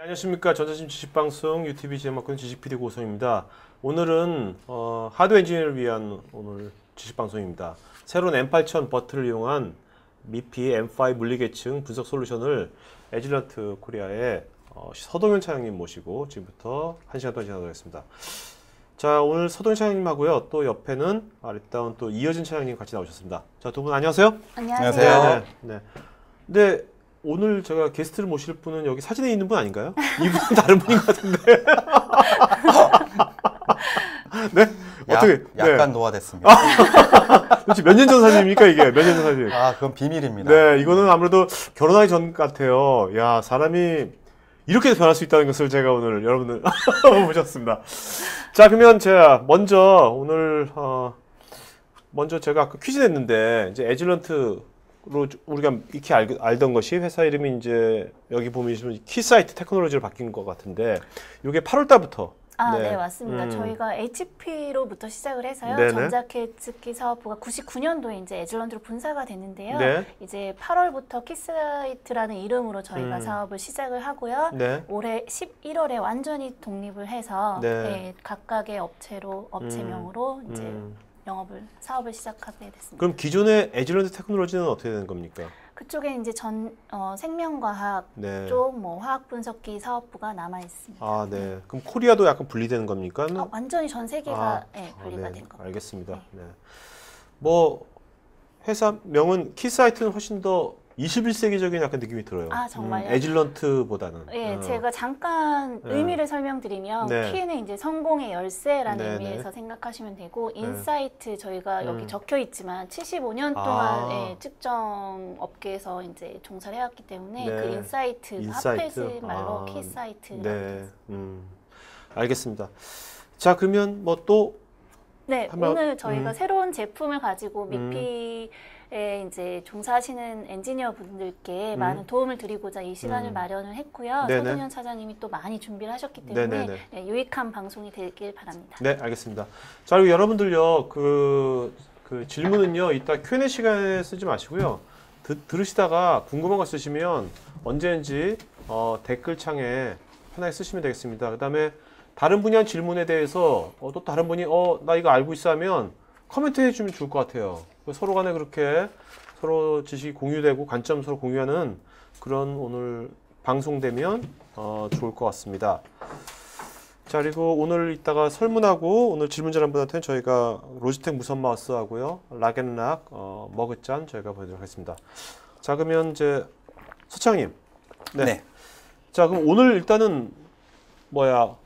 네, 안녕하십니까 전자심 지식방송 유튜브 지역마크 지식PD 고성입니다. 오늘은 어, 하드 엔지니어를 위한 오늘 지식방송입니다. 새로운 M8000 버트를 이용한 미피 M5 물리계층 분석 솔루션을 에질런트 코리아의 어, 서동현 차장님 모시고 지금부터 1시간 동안 진행하겠습니다. 자 오늘 서동현 차장님하고요 또 옆에는 아랫다운 또 이어진 차장님 같이 나오셨습니다. 자 두 분 안녕하세요. 안녕하세요. 네, 네. 네. 오늘 제가 게스트를 모실 분은 여기 사진에 있는 분 아닌가요? 이분은 다른 분인 것 같은데. 네? 어떻게? 네. 약간 네. 노화됐습니다. 아, 도대체 몇년 전 사진입니까, 이게? 몇 년 전 사진? 아, 그건 비밀입니다. 네, 이거는 아무래도 결혼하기 전 같아요. 야, 사람이 이렇게 변할 수 있다는 것을 제가 오늘 여러분들 보셨습니다. 자, 그러면 제가 먼저 오늘, 어, 먼저 제가 아까 퀴즈 냈는데, 이제 에질런트 로 우리가 익히 알, 알던 것이 회사 이름이 이제 여기 보면 키사이트 테크놀로지로 바뀐 것 같은데 이게 8월 달부터 아, 네, 네 맞습니다. 음. 저희가 HP로부터 시작을 해서요. 전자캐스키 사업부가 99년도에 이제 에즐런드로 분사가 됐는데요. 네. 이제 8월부터 키스라이트라는 이름으로 저희가 음. 사업을 시작을 하고요. 네. 올해 11월에 완전히 독립을 해서 네. 네, 각각의 업체로 업체명으로 음. 이제 음. 영업을 사업을 시작하게 됐습니다. 그럼 기존의 에질런트 테크놀로지는 어떻게 되 겁니까? 그쪽에 이제 전 어, 생명과학 네. 쪽뭐 화학 분석기 사업부가 남아 있습니다. 아, 네. 그럼 코리아도 약간 분리되는 겁니까? 아, 완전히 전 세계가 아, 네, 분리가 아, 네. 된 겁니다. 알겠습니다. 네. 네. 뭐 회사 명은 키사이트는 훨씬 더 21세기적인 약간 느낌이 들어요. 아 정말요? 음, 에질런트보다는. 예, 어. 제가 잠깐 네. 의미를 설명드리면 네. 키는 이제 성공의 열쇠라는 네, 네, 의미에서 생각하시면 되고 네. 인사이트 저희가 여기 음. 적혀 있지만 75년 아. 동안 아. 예, 측정 업계에서 이제 종사를 해왔기 때문에 그 인사이트, 그 인사이트? 핫패스 말로 아. 키사이트. 네, 음. 알겠습니다. 자 그러면 뭐 또 네, 오늘 저희가 음. 새로운 제품을 가지고 음. 미피 에 이제 종사하시는 엔지니어 분들께 음. 많은 도움을 드리고자 이 시간을 음. 마련을 했고요. 네네. 서동현 차장님이 또 많이 준비를 하셨기 때문에 네, 유익한 방송이 되길 바랍니다. 네, 알겠습니다. 자, 그리고 여러분들요, 그, 그 질문은요, 이따 Q&A 시간에 쓰지 마시고요. 듣, 들으시다가 궁금한 거 있으시면 언제든지 어, 댓글창에 편하게 쓰시면 되겠습니다. 그 다음에 다른 분이 한 질문에 대해서 어, 또 다른 분이 어, 나 이거 알고 있어 하면 커멘트 해주면 좋을 것 같아요. 그 서로 간에 그렇게 서로 지식이 공유되고 관점 서로 공유하는 그런 오늘 방송되면 어, 좋을 것 같습니다. 자 그리고 오늘 이따가 설문하고 오늘 질문자한 분한테는 저희가 로지텍 무선 마우스 하고요 락앤락 어, 머그잔 저희가 보내도록 하겠습니다. 자 그러면 이제 서창님. 네. 네. 자 그럼 오늘 일단은 뭐야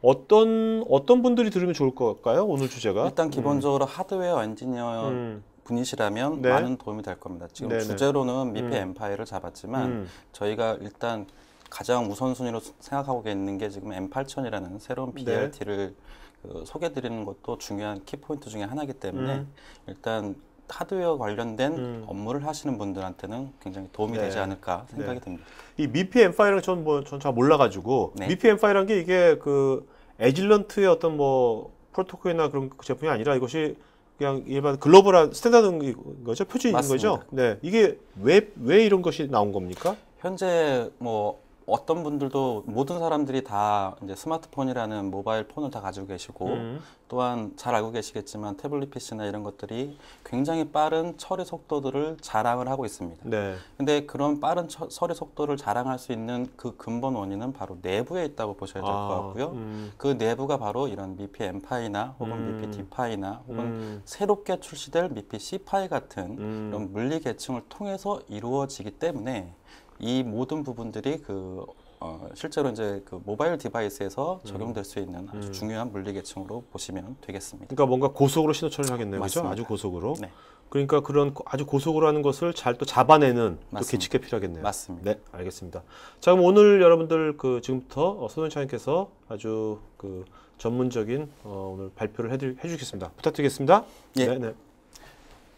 어떤 어떤 분들이 들으면 좋을 걸까요? 오늘 주제가 일단 음. 기본적으로 음. 하드웨어 엔지니어 음. 분이시라면 네. 많은 도움이 될 겁니다. 지금 네네. 주제로는 미페 음. 엠파이를 잡았지만 음. 저희가 일단 가장 우선순위로 생각하고 있는 게 지금 M8000이라는 새로운 BRT를 네. 그 소개드리는 것도 중요한 키포인트 중에 하나이기 때문에 음. 일단 하드웨어 관련된 음. 업무를 하시는 분들한테는 굉장히 도움이 네. 되지 않을까 네. 생각이 네. 듭니다. 이 미피 M5랑 전뭐전 몰라가지고 네. 미피 M5란 게 이게 그 에질런트의 어떤 뭐 프로토콜이나 그런 제품이 아니라 이것이 그냥 일반 글로벌한 스탠다드인 거죠? 표준인 거죠? 네. 이게 왜, 왜 이런 것이 나온 겁니까? 현재 뭐 어떤 분들도 모든 사람들이 다 이제 스마트폰이라는 모바일 폰을 다 가지고 계시고 음. 또한 잘 알고 계시겠지만 태블릿 PC나 이런 것들이 굉장히 빠른 처리 속도들을 자랑을 하고 있습니다. 네. 근데 그런 빠른 처, 처리 속도를 자랑할 수 있는 그 근본 원인은 바로 내부에 있다고 보셔야 될것 아, 같고요. 음. 그 내부가 바로 이런 미피 M파이나 혹은 음. 미피 D파이나 혹은 음. 새롭게 출시될 미피 C파이 같은 음. 이런 물리 계층을 통해서 이루어지기 때문에 이 모든 부분들이 그 어, 실제로 이제 그 모바일 디바이스에서 음. 적용될 수 있는 아주 음. 중요한 물리계층으로 보시면 되겠습니다. 그러니까 뭔가 고속으로 신호 처리하겠네요, 그죠 아주 고속으로. 네. 그러니까 그런 아주 고속으로 하는 것을 잘 또 잡아내는 또 계측이 필요하겠네요. 맞습니다. 네, 알겠습니다. 자, 그럼 오늘 여러분들 그 지금부터 어, 손현창님께서 아주 그 전문적인 어, 오늘 발표를 해드 해겠습니다 부탁드리겠습니다. 예. 네, 네.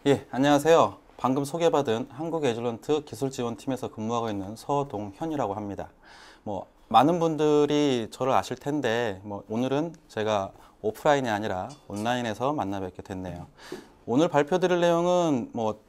예, 안녕하세요. 방금 소개받은 한국에즐런트 기술지원팀에서 근무하고 있는 서동현이라고 합니다. 뭐 많은 분들이 저를 아실 텐데 뭐 오늘은 제가 오프라인이 아니라 온라인에서 만나 뵙게 됐네요. 오늘 발표드릴 내용은 뭐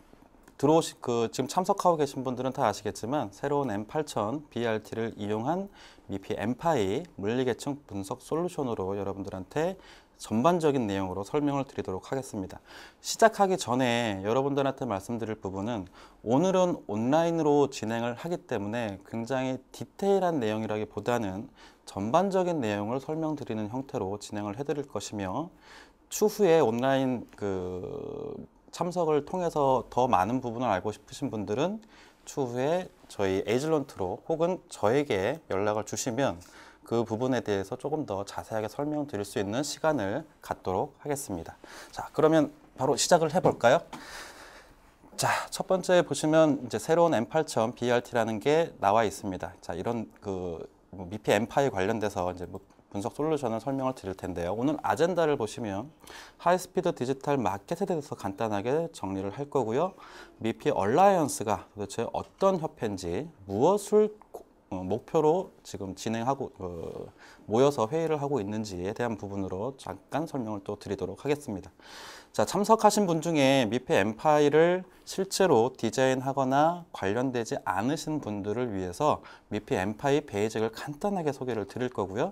들어오시 그 지금 참석하고 계신 분들은 다 아시겠지만 새로운 M8000 BRT를 이용한 미피 엠파이 물리계층 분석 솔루션으로 여러분들한테 전반적인 내용으로 설명을 드리도록 하겠습니다. 시작하기 전에 여러분들한테 말씀드릴 부분은 오늘은 온라인으로 진행을 하기 때문에 굉장히 디테일한 내용이라기보다는 전반적인 내용을 설명드리는 형태로 진행을 해드릴 것이며 추후에 온라인 그 참석을 통해서 더 많은 부분을 알고 싶으신 분들은 추후에 저희 에이즐런트로 혹은 저에게 연락을 주시면 그 부분에 대해서 조금 더 자세하게 설명드릴 수 있는 시간을 갖도록 하겠습니다. 자, 그러면 바로 시작을 해볼까요? 자, 첫 번째 보시면 이제 새로운 M8000 BRT라는 게 나와 있습니다. 자, 이런 그 뭐 미피 M5에 관련돼서 이제 뭐 분석 솔루션을 설명을 드릴 텐데요. 오늘 아젠다를 보시면 하이스피드 디지털 마켓에 대해서 간단하게 정리를 할 거고요. 미피 얼라이언스가 도대체 어떤 협회인지 무엇을 어, 목표로 지금 진행하고 어, 모여서 회의를 하고 있는지에 대한 부분으로 잠깐 설명을 또 드리도록 하겠습니다. 자 참석하신 분 중에 미페 엠파이를 실제로 디자인하거나 관련되지 않으신 분들을 위해서 미페 엠파이 베이직을 간단하게 소개를 드릴 거고요.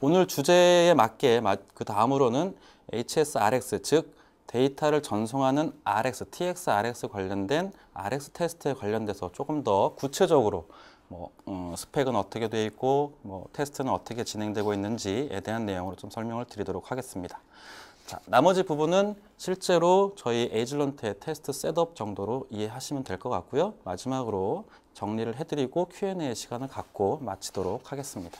오늘 주제에 맞게 그 다음으로는 HSRX 즉 데이터를 전송하는 RX, TX, RX 관련된 RX 테스트에 관련돼서 조금 더 구체적으로 뭐 음, 스펙은 어떻게 되어 있고 뭐 테스트는 어떻게 진행되고 있는지에 대한 내용으로 좀 설명을 드리도록 하겠습니다. 자, 나머지 부분은 실제로 저희 에이즐런트의 테스트 셋업 정도로 이해하시면 될 것 같고요. 마지막으로 정리를 해드리고 Q&A 시간을 갖고 마치도록 하겠습니다.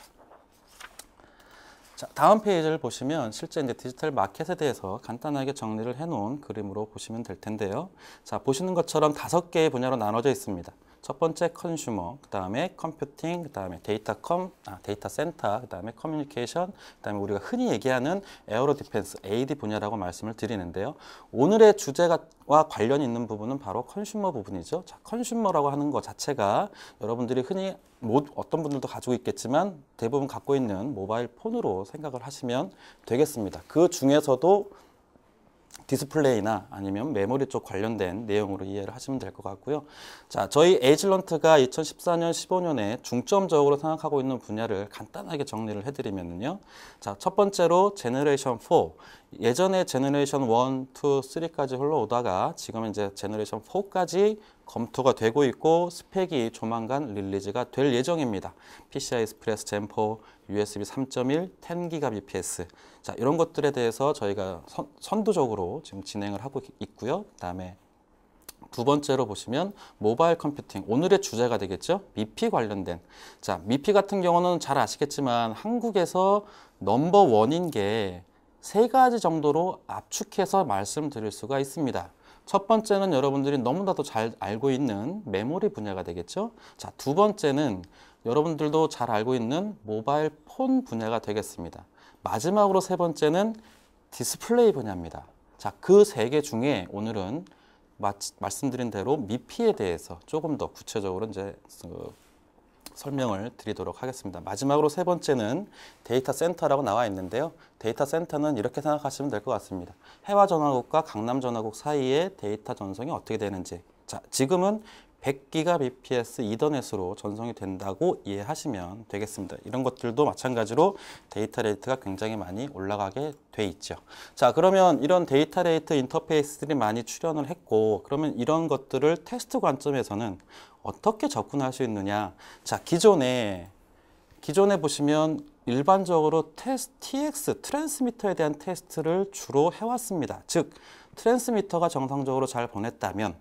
자, 다음 페이지를 보시면 실제 이제 디지털 마켓에 대해서 간단하게 정리를 해놓은 그림으로 보시면 될 텐데요. 자, 보시는 것처럼 다섯 개의 분야로 나눠져 있습니다. 첫 번째 컨슈머, 그 다음에 컴퓨팅, 그 다음에 데이터컴, 아, 데이터 센터, 그 다음에 커뮤니케이션, 그 다음에 우리가 흔히 얘기하는 에어로 디펜스, AD 분야라고 말씀을 드리는데요. 오늘의 주제와 관련 있는 부분은 바로 컨슈머 부분이죠. 자, 컨슈머라고 하는 것 자체가 여러분들이 흔히 못, 뭐, 어떤 분들도 가지고 있겠지만 대부분 갖고 있는 모바일 폰으로 생각을 하시면 되겠습니다. 그 중에서도 디스플레이나 아니면 메모리 쪽 관련된 내용으로 이해를 하시면 될 것 같고요. 자, 저희 에이질런트가 2014년, 15년에 중점적으로 생각하고 있는 분야를 간단하게 정리를 해드리면요. 자, 첫 번째로 제너레이션 4. 예전에 제너레이션 1, 2, 3까지 흘러오다가 지금 이제 제너레이션 4까지 검토가 되고 있고 스펙이 조만간 릴리즈가 될 예정입니다. PCI e x p r e s 4, USB 3.1, 10기가 bps 자 이런 것들에 대해서 저희가 선, 도적으로 지금 진행을 하고 있고요. 그다음에 두 번째로 보시면 모바일 컴퓨팅 오늘의 주제가 되겠죠 미피 관련된 자 미피 같은 경우는 잘 아시겠지만 한국에서 넘버 원인 게 세 가지 정도로 압축해서 말씀드릴 수가 있습니다 첫 번째는 여러분들이 너무나도 잘 알고 있는 메모리 분야가 되겠죠 자두 번째는 여러분들도 잘 알고 있는 모바일 폰 분야가 되겠습니다. 마지막으로 세 번째는 디스플레이 분야입니다. 자, 그 세 개 중에 오늘은 마 말씀드린 대로 미피에 대해서 조금 더 구체적으로 이제 그, 설명을 드리도록 하겠습니다. 마지막으로 세 번째는 데이터 센터라고 나와 있는데요. 데이터 센터는 이렇게 생각하시면 될 것 같습니다. 해와 전화국과 강남 전화국 사이의 데이터 전송이 어떻게 되는지. 자, 지금은 100GBps 이더넷으로 전송이 된다고 이해하시면 되겠습니다. 이런 것들도 마찬가지로 데이터 레이트가 굉장히 많이 올라가게 돼 있죠. 자 그러면 이런 데이터 레이트 인터페이스들이 많이 출현을 했고 그러면 이런 것들을 테스트 관점에서는 어떻게 접근할 수 있느냐 자 기존에 기존에 보시면 일반적으로 테스트, TX, 트랜스미터에 대한 테스트를 주로 해왔습니다. 즉, 트랜스미터가 정상적으로 잘 보냈다면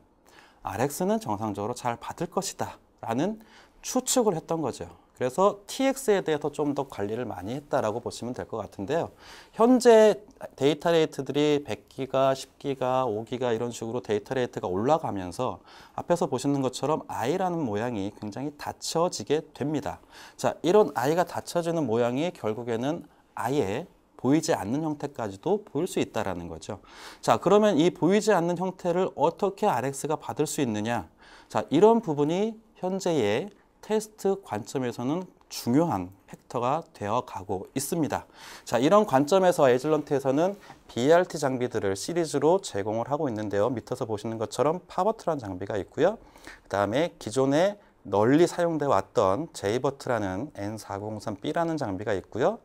RX는 정상적으로 잘 받을 것이다 라는 추측을 했던 거죠. 그래서 TX에 대해서 좀 더 관리를 많이 했다라고 보시면 될 것 같은데요. 현재 데이터 레이트들이 100기가, 10기가, 5기가 이런 식으로 데이터 레이트가 올라가면서 앞에서 보시는 것처럼 I라는 모양이 굉장히 닫혀지게 됩니다. 자, 이런 I가 닫혀지는 모양이 결국에는 I의 보이지 않는 형태까지도 보일 수 있다라는 거죠. 자, 그러면 이 보이지 않는 형태를 어떻게 RX가 받을 수 있느냐? 자, 이런 부분이 현재의 테스트 관점에서는 중요한 팩터가 되어 가고 있습니다. 자, 이런 관점에서 에즐런트에서는 BRT e 장비들을 시리즈로 제공을 하고 있는데요. 밑에서 보시는 것처럼 파버트라는 장비가 있고요. 그 다음에 기존에 널리 사용돼 왔던 제이버트라는 N403B라는 장비가 있고요.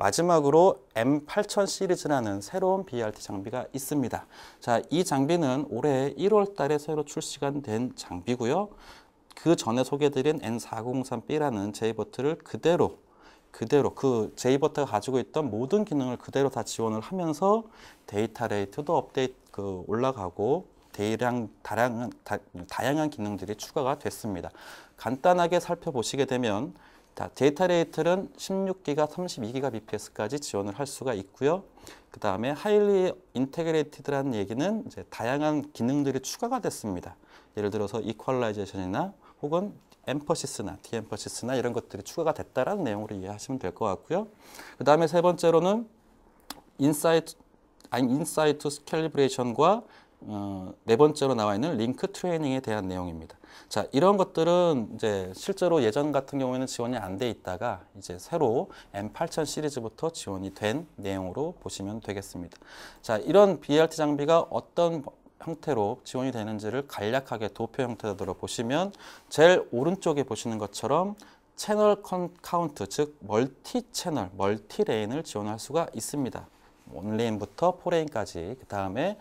마지막으로 M8000 시리즈라는 새로운 BRT 장비가 있습니다. 자, 이 장비는 올해 1월 달에 새로 출시가 된 장비고요. 그 전에 소개드린 N403B라는 J버트를 그대로 그대로 그제버트가 가지고 있던 모든 기능을 그대로 다 지원을 하면서 데이터 레이트도 업데이트 그 올라가고 대량 다량 다, 양한 기능들이 추가가 됐습니다. 간단하게 살펴보시게 되면 자, 데이터 레이틀는 16기가, 32기가 bps까지 지원을 할 수가 있고요. 그 다음에 하일리 인테그레이티드라는 얘기는 이제 다양한 기능들이 추가가 됐습니다. 예를 들어서 이퀄라이제이션이나 혹은 엠퍼시스나 디엠퍼시스나 이런 것들이 추가가 됐다라는 내용으로 이해하시면 될 것 같고요. 그 다음에 세 번째로는 인사이트 아니 인사이트 스캘리브레이션과 어, 네 번째로 나와 있는 링크 트레이닝에 대한 내용입니다. 자, 이런 것들은 이제 실제로 예전 같은 경우에는 지원이 안 돼 있다가 이제 새로 M8000 시리즈부터 지원이 된 내용으로 보시면 되겠습니다. 자, 이런 BRT 장비가 어떤 형태로 지원이 되는지를 간략하게 도표 형태로 보시면 제일 오른쪽에 보시는 것처럼 채널 컨, 카운트 즉 멀티 채널, 멀티 레인을 지원할 수가 있습니다. 온레인부터 포레인까지 그 다음에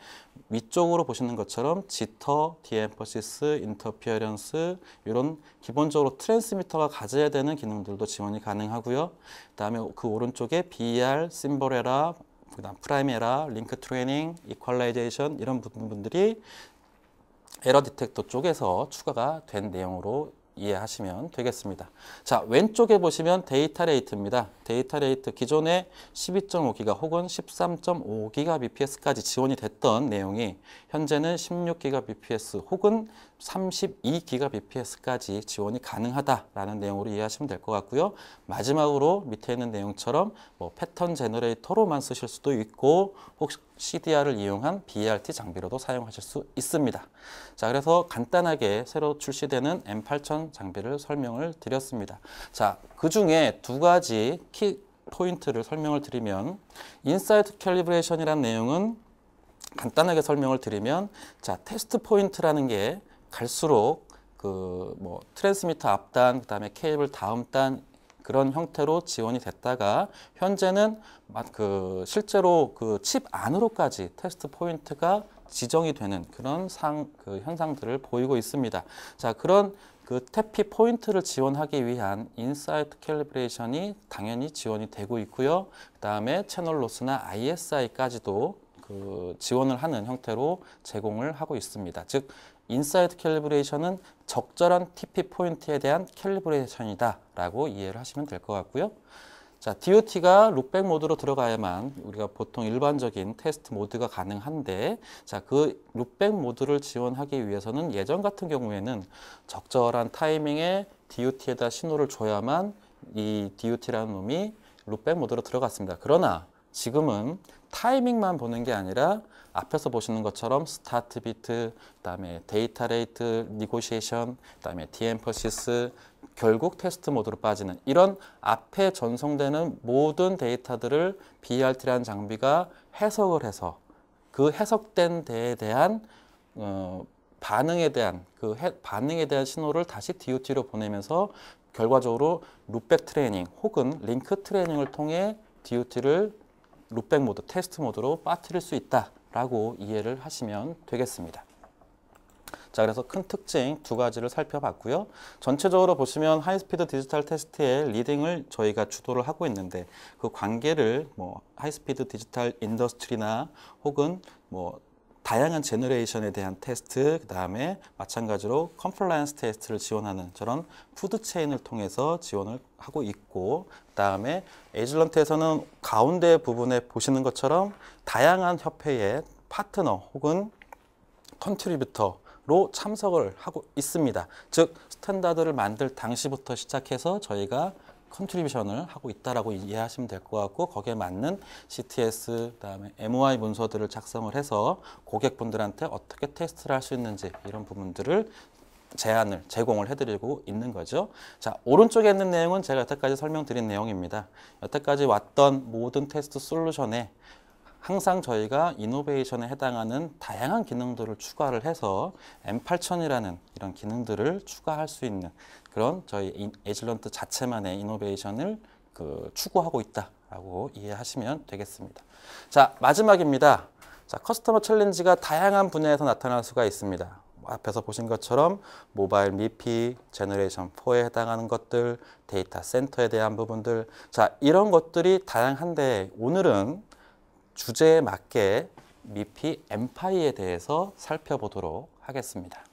위쪽으로 보시는 것처럼 지터, 디엠퍼시스, 인터피어런스 이런 기본적으로 트랜스미터가 가져야 되는 기능들도 지원이 가능하고요. 그 다음에 그 오른쪽에 BR, 심벌에라, 그다음 프라이메라, 링크 트레이닝, 이퀄라이제이션 이런 부분들이 에러 디텍터 쪽에서 추가가 된 내용으로 이해하시면 되겠습니다. 자, 왼쪽에 보시면 데이터 레이트입니다. 데이터 레이트 기존에 12.5기가 혹은 13.5기가 bps까지 지원이 됐던 내용이 현재는 16GBps 혹은 32GBps까지 지원이 가능하다라는 내용으로 이해하시면 될 것 같고요. 마지막으로 밑에 있는 내용처럼 뭐 패턴 제너레이터로만 쓰실 수도 있고 혹시 CDR을 이용한 b e r t 장비로도 사용하실 수 있습니다. 자, 그래서 간단하게 새로 출시되는 M8000 장비를 설명을 드렸습니다. 자, 그 중에 두 가지 키 포인트를 설명을 드리면 인사이트 캘리브레이션이라는 내용은 간단하게 설명을 드리면 자 테스트 포인트라는 게 갈수록 그 뭐 트랜스미터 앞단 그다음에 케이블 다음 단 그런 형태로 지원이 됐다가 현재는 그 실제로 그 칩 안으로까지 테스트 포인트가 지정이 되는 그런 상, 그 현상들을 보이고 있습니다. 자, 그런 그 태피 포인트를 지원하기 위한 인사이트 캘리브레이션이 당연히 지원이 되고 있고요. 그 다음에 채널 로스나 ISI까지도 그 지원을 하는 형태로 제공을 하고 있습니다. 즉 인사이드 캘리브레이션은 적절한 TP 포인트에 대한 캘리브레이션이다라고 이해를 하시면 될 것 같고요. 자, DOT가 룩백 모드로 들어가야만 우리가 보통 일반적인 테스트 모드가 가능한데 자, 그 룩백 모드를 지원하기 위해서는 예전 같은 경우에는 적절한 타이밍에 DOT에다 신호를 줘야만 이 DOT라는 놈이 룩백 모드로 들어갔습니다. 그러나 지금은 타이밍만 보는 게 아니라 앞에서 보시는 것처럼 스타트 비트, 그다음에 데이터 레이트, 니고시에이션, 그다음에 디엠퍼시스 결국 테스트 모드로 빠지는 이런 앞에 전송되는 모든 데이터들을 b r t 라는 장비가 해석을 해서 그 해석된 데에 대한 어, 반응에 대한 그 해, 반응에 대한 신호를 다시 DOT로 보내면서 결과적으로 룹백 트레이닝 혹은 링크 트레이닝을 통해 DOT를 룩백 모드, 테스트 모드로 빠뜨릴 수 있다라고 이해를 하시면 되겠습니다. 자, 그래서 큰 특징 두 가지를 살펴봤고요. 전체적으로 보시면 하이스피드 디지털 테스트의 리딩을 저희가 주도를 하고 있는데 그 관계를 뭐 하이스피드 디지털 인더스트리나 혹은 뭐 다양한 제너레이션에 대한 테스트, 그 다음에 마찬가지로 컴플라이언스 테스트를 지원하는 저런 푸드체인을 통해서 지원을 하고 있고 그다음에 에즐런트에서는 가운데 부분에 보시는 것처럼 다양한 협회의 파트너 혹은 컨트리뷰터로 참석을 하고 있습니다. 즉 스탠다드를 만들 당시부터 시작해서 저희가 컨트리뷰션을 하고 있다라고 이해하시면 될 것 같고 거기에 맞는 CTS 그다음에 MOI 문서들을 작성을 해서 고객분들한테 어떻게 테스트를 할 수 있는지 이런 부분들을 제안을 제공을 해드리고 있는 거죠. 자, 오른쪽에 있는 내용은 제가 여태까지 설명드린 내용입니다. 여태까지 왔던 모든 테스트 솔루션에 항상 저희가 이노베이션에 해당하는 다양한 기능들을 추가를 해서 M8000이라는 이런 기능들을 추가할 수 있는 그런 저희 에질런트 자체만의 이노베이션을 그 추구하고 있다라고 이해하시면 되겠습니다. 자, 마지막입니다. 자, 커스터머 챌린지가 다양한 분야에서 나타날 수가 있습니다. 앞에서 보신 것처럼 모바일 미피, 제너레이션 4에 해당하는 것들, 데이터 센터에 대한 부분들 자 이런 것들이 다양한데 오늘은 주제에 맞게 미피 엠파이에 대해서 살펴보도록 하겠습니다.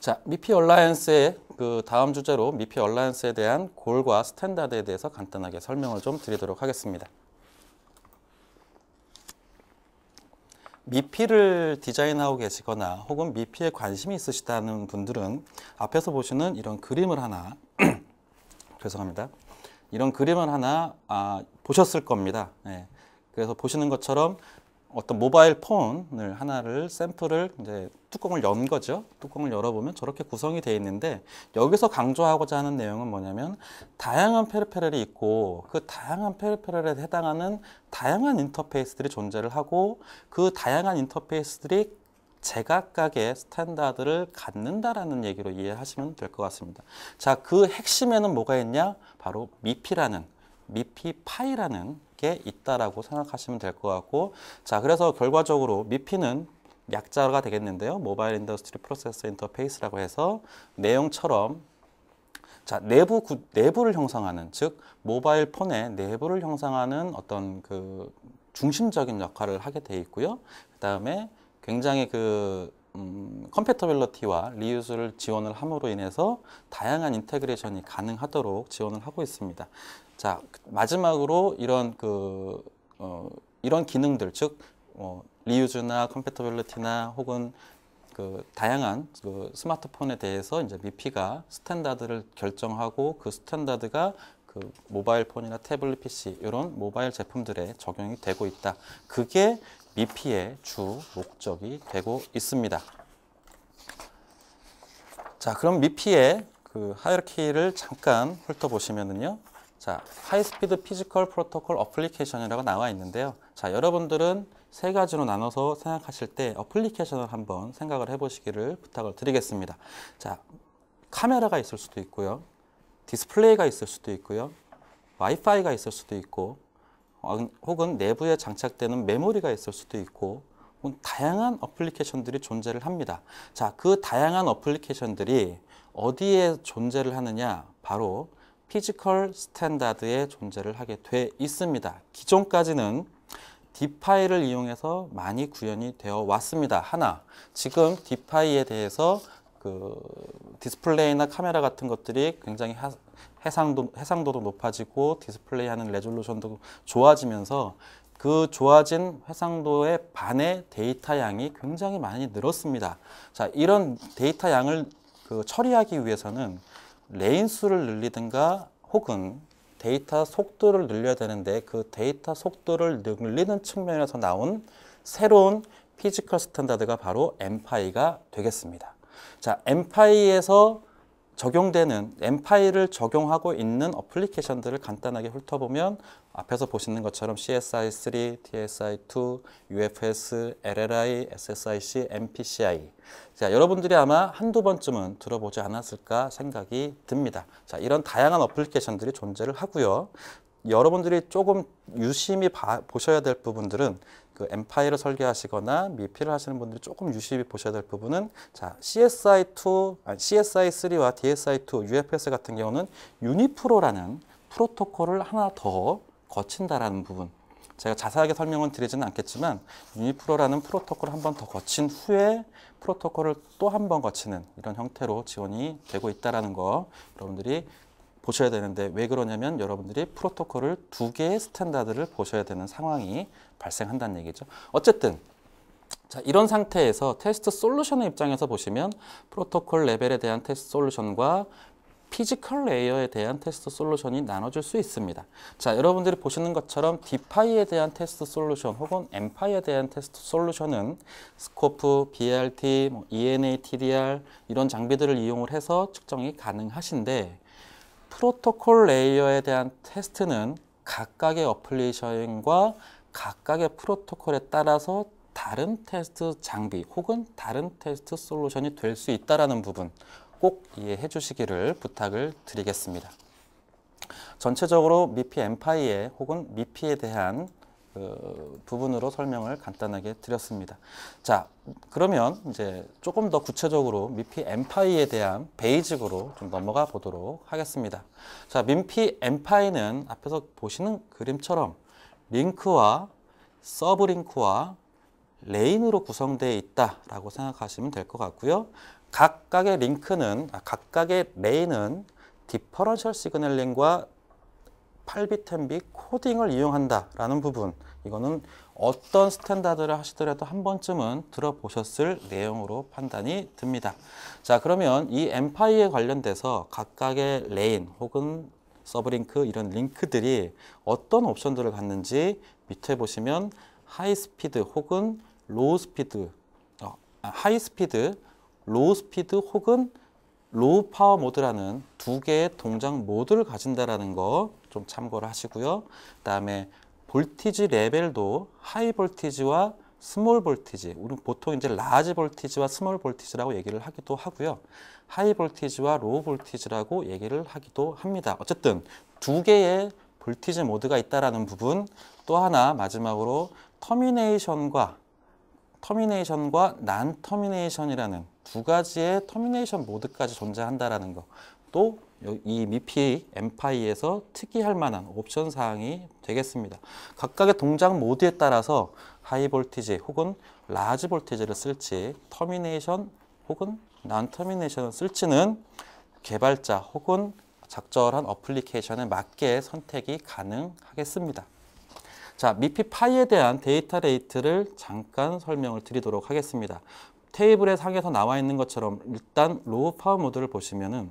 자, 미피 얼라이언스의 그 다음 주제로 미피 얼라이언스에 대한 골과 스탠다드에 대해서 간단하게 설명을 좀 드리도록 하겠습니다. 미피를 디자인하고 계시거나 혹은 미피에 관심이 있으시다는 분들은 앞에서 보시는 이런 그림을 하나 죄송합니다. 이런 그림을 하나 아, 보셨을 겁니다. 예. 그래서 보시는 것처럼 어떤 모바일 폰을 하나를 샘플을 이제 뚜껑을 연 거죠. 뚜껑을 열어보면 저렇게 구성이 되어 있는데 여기서 강조하고자 하는 내용은 뭐냐면 다양한 페르페럴이 있고 그 다양한 페르페럴에 해당하는 다양한 인터페이스들이 존재를 하고 그 다양한 인터페이스들이 제각각의 스탠다드를 갖는다라는 얘기로 이해하시면 될 것 같습니다. 자, 그 핵심에는 뭐가 있냐? 바로 미피라는 미피파이라는 게 있다라고 생각하시면 될 것 같고 자 그래서 결과적으로 미피는 약자가 되겠는데요. 모바일 인더스트리 프로세스 인터페이스라고 해서 내용처럼 자 내부 구, 내부를 형성하는 즉 모바일 폰의 내부를 형성하는 어떤 그 중심적인 역할을 하게 돼 있고요. 그다음에 굉장히 그 음, 컴패터빌러티와 리유즈를 지원을 함으로 인해서 다양한 인테그레이션이 가능하도록 지원을 하고 있습니다. 자 마지막으로 이런 그 어, 이런 기능들 즉 어, 리유즈나 컴패터빌리티나 혹은 그 다양한 그 스마트폰에 대해서 이제 미피가 스탠다드를 결정하고 그 스탠다드가 그 모바일 폰이나 태블릿 PC 이런 모바일 제품들에 적용이 되고 있다. 그게 미피의 주 목적이 되고 있습니다. 자, 그럼 미피의 그 하이어키를 잠깐 훑어보시면은요. 자, 하이스피드 피지컬 프로토콜 어플리케이션이라고 나와 있는데요. 자, 여러분들은 세 가지로 나눠서 생각하실 때 어플리케이션을 한번 생각을 해보시기를 부탁을 드리겠습니다. 자, 카메라가 있을 수도 있고요. 디스플레이가 있을 수도 있고요. 와이파이가 있을 수도 있고 혹은 내부에 장착되는 메모리가 있을 수도 있고 다양한 어플리케이션들이 존재를 합니다. 자, 그 다양한 어플리케이션들이 어디에 존재를 하느냐? 바로 피지컬 스탠다드에 존재를 하게 돼 있습니다. 기존까지는 디파이를 이용해서 많이 구현이 되어 왔습니다. 하나, 지금 디파이에 대해서 그 디스플레이나 카메라 같은 것들이 굉장히 하, 해상도, 해상도도 높아지고 디스플레이하는 레졸루션도 좋아지면서 그 좋아진 해상도의 반의 데이터 양이 굉장히 많이 늘었습니다. 자, 이런 데이터 양을 그 처리하기 위해서는 레인 수를 늘리든가 혹은 데이터 속도를 늘려야 되는데 그 데이터 속도를 늘리는 측면에서 나온 새로운 피지컬 스탠다드가 바로 엠파이가 되겠습니다. 자, 엠파이에서 적용되는 엠파이를 적용하고 있는 어플리케이션들을 간단하게 훑어보면 앞에서 보시는 것처럼 CSI3, TSI2, UFS, LLI, SSIC, MPCI 자, 여러분들이 아마 한두 번쯤은 들어보지 않았을까 생각이 듭니다. 자, 이런 다양한 어플리케이션들이 존재를 하고요. 여러분들이 조금 유심히 봐, 보셔야 될 부분들은 그 엠파이를 설계하시거나 미필을 하시는 분들이 조금 유심히 보셔야 될 부분은 자 CSI2, 아니, CSI3와 DSI2, UFS 같은 경우는 유니프로라는 프로토콜을 하나 더 거친다라는 부분 제가 자세하게 설명은 드리지는 않겠지만 유니프로라는 프로토콜을 한 번 더 거친 후에 프로토콜을 또 한 번 거치는 이런 형태로 지원이 되고 있다는 거 여러분들이 보셔야 되는데 왜 그러냐면 여러분들이 프로토콜을 두 개의 스탠다드를 보셔야 되는 상황이 발생한다는 얘기죠. 어쨌든 자, 이런 상태에서 테스트 솔루션의 입장에서 보시면 프로토콜 레벨에 대한 테스트 솔루션과 피지컬 레이어에 대한 테스트 솔루션이 나눠질 수 있습니다. 자, 여러분들이 보시는 것처럼 디파이에 대한 테스트 솔루션 혹은 엠파이에 대한 테스트 솔루션은 스코프, BRT, 뭐 ENA, TDR 이런 장비들을 이용을 해서 측정이 가능하신데 프로토콜 레이어에 대한 테스트는 각각의 어플리케이션과 각각의 프로토콜에 따라서 다른 테스트 장비 혹은 다른 테스트 솔루션이 될 수 있다는 부분 꼭 이해해 주시기를 부탁을 드리겠습니다. 전체적으로 미피 엠파이에 혹은 미피에 대한 그 부분으로 설명을 간단하게 드렸습니다. 자, 그러면 이제 조금 더 구체적으로 민피 엠파이에 대한 베이직으로 좀 넘어가 보도록 하겠습니다. 자, 민피 엠파이는 앞에서 보시는 그림처럼 링크와 서브링크와 레인으로 구성되어 있다라고 생각하시면 될 것 같고요. 각각의 링크는, 아, 각각의 레인은 디퍼런셜 시그널링과 8비텐비 코딩을 이용한다라는 부분 이거는 어떤 스탠다드를 하시더라도 한 번쯤은 들어보셨을 내용으로 판단이 듭니다. 자 그러면 이 엠파이에 관련돼서 각각의 레인 혹은 서브링크 이런 링크들이 어떤 옵션들을 갖는지 밑에 보시면 하이스피드 혹은 로우스피드 어, 아, 하이스피드 로우스피드 혹은 로우 파워 모드라는 두 개의 동작 모드를 가진다라는 거 좀 참고를 하시고요. 그다음에 볼티지 레벨도 하이 볼티지와 스몰 볼티지, 우리 보통 이제 라지 볼티지와 스몰 볼티지라고 얘기를 하기도 하고요. 하이 볼티지와 로우 볼티지라고 얘기를 하기도 합니다. 어쨌든 두 개의 볼티지 모드가 있다라는 부분, 또 하나 마지막으로 터미네이션과 터미네이션과 난 터미네이션이라는 두 가지의 터미네이션 모드까지 존재한다라는 것또 이 미피 엠파이에서 특이할 만한 옵션 사항이 되겠습니다. 각각의 동작 모드에 따라서 하이 볼티지 혹은 라지 볼티지를 쓸지 터미네이션 혹은 난 터미네이션을 쓸지는 개발자 혹은 적절한 어플리케이션에 맞게 선택이 가능하겠습니다. 자, 미피 파이에 대한 데이터 레이트를 잠깐 설명을 드리도록 하겠습니다. 테이블의 상에서 나와 있는 것처럼 일단 로우 파워 모드를 보시면은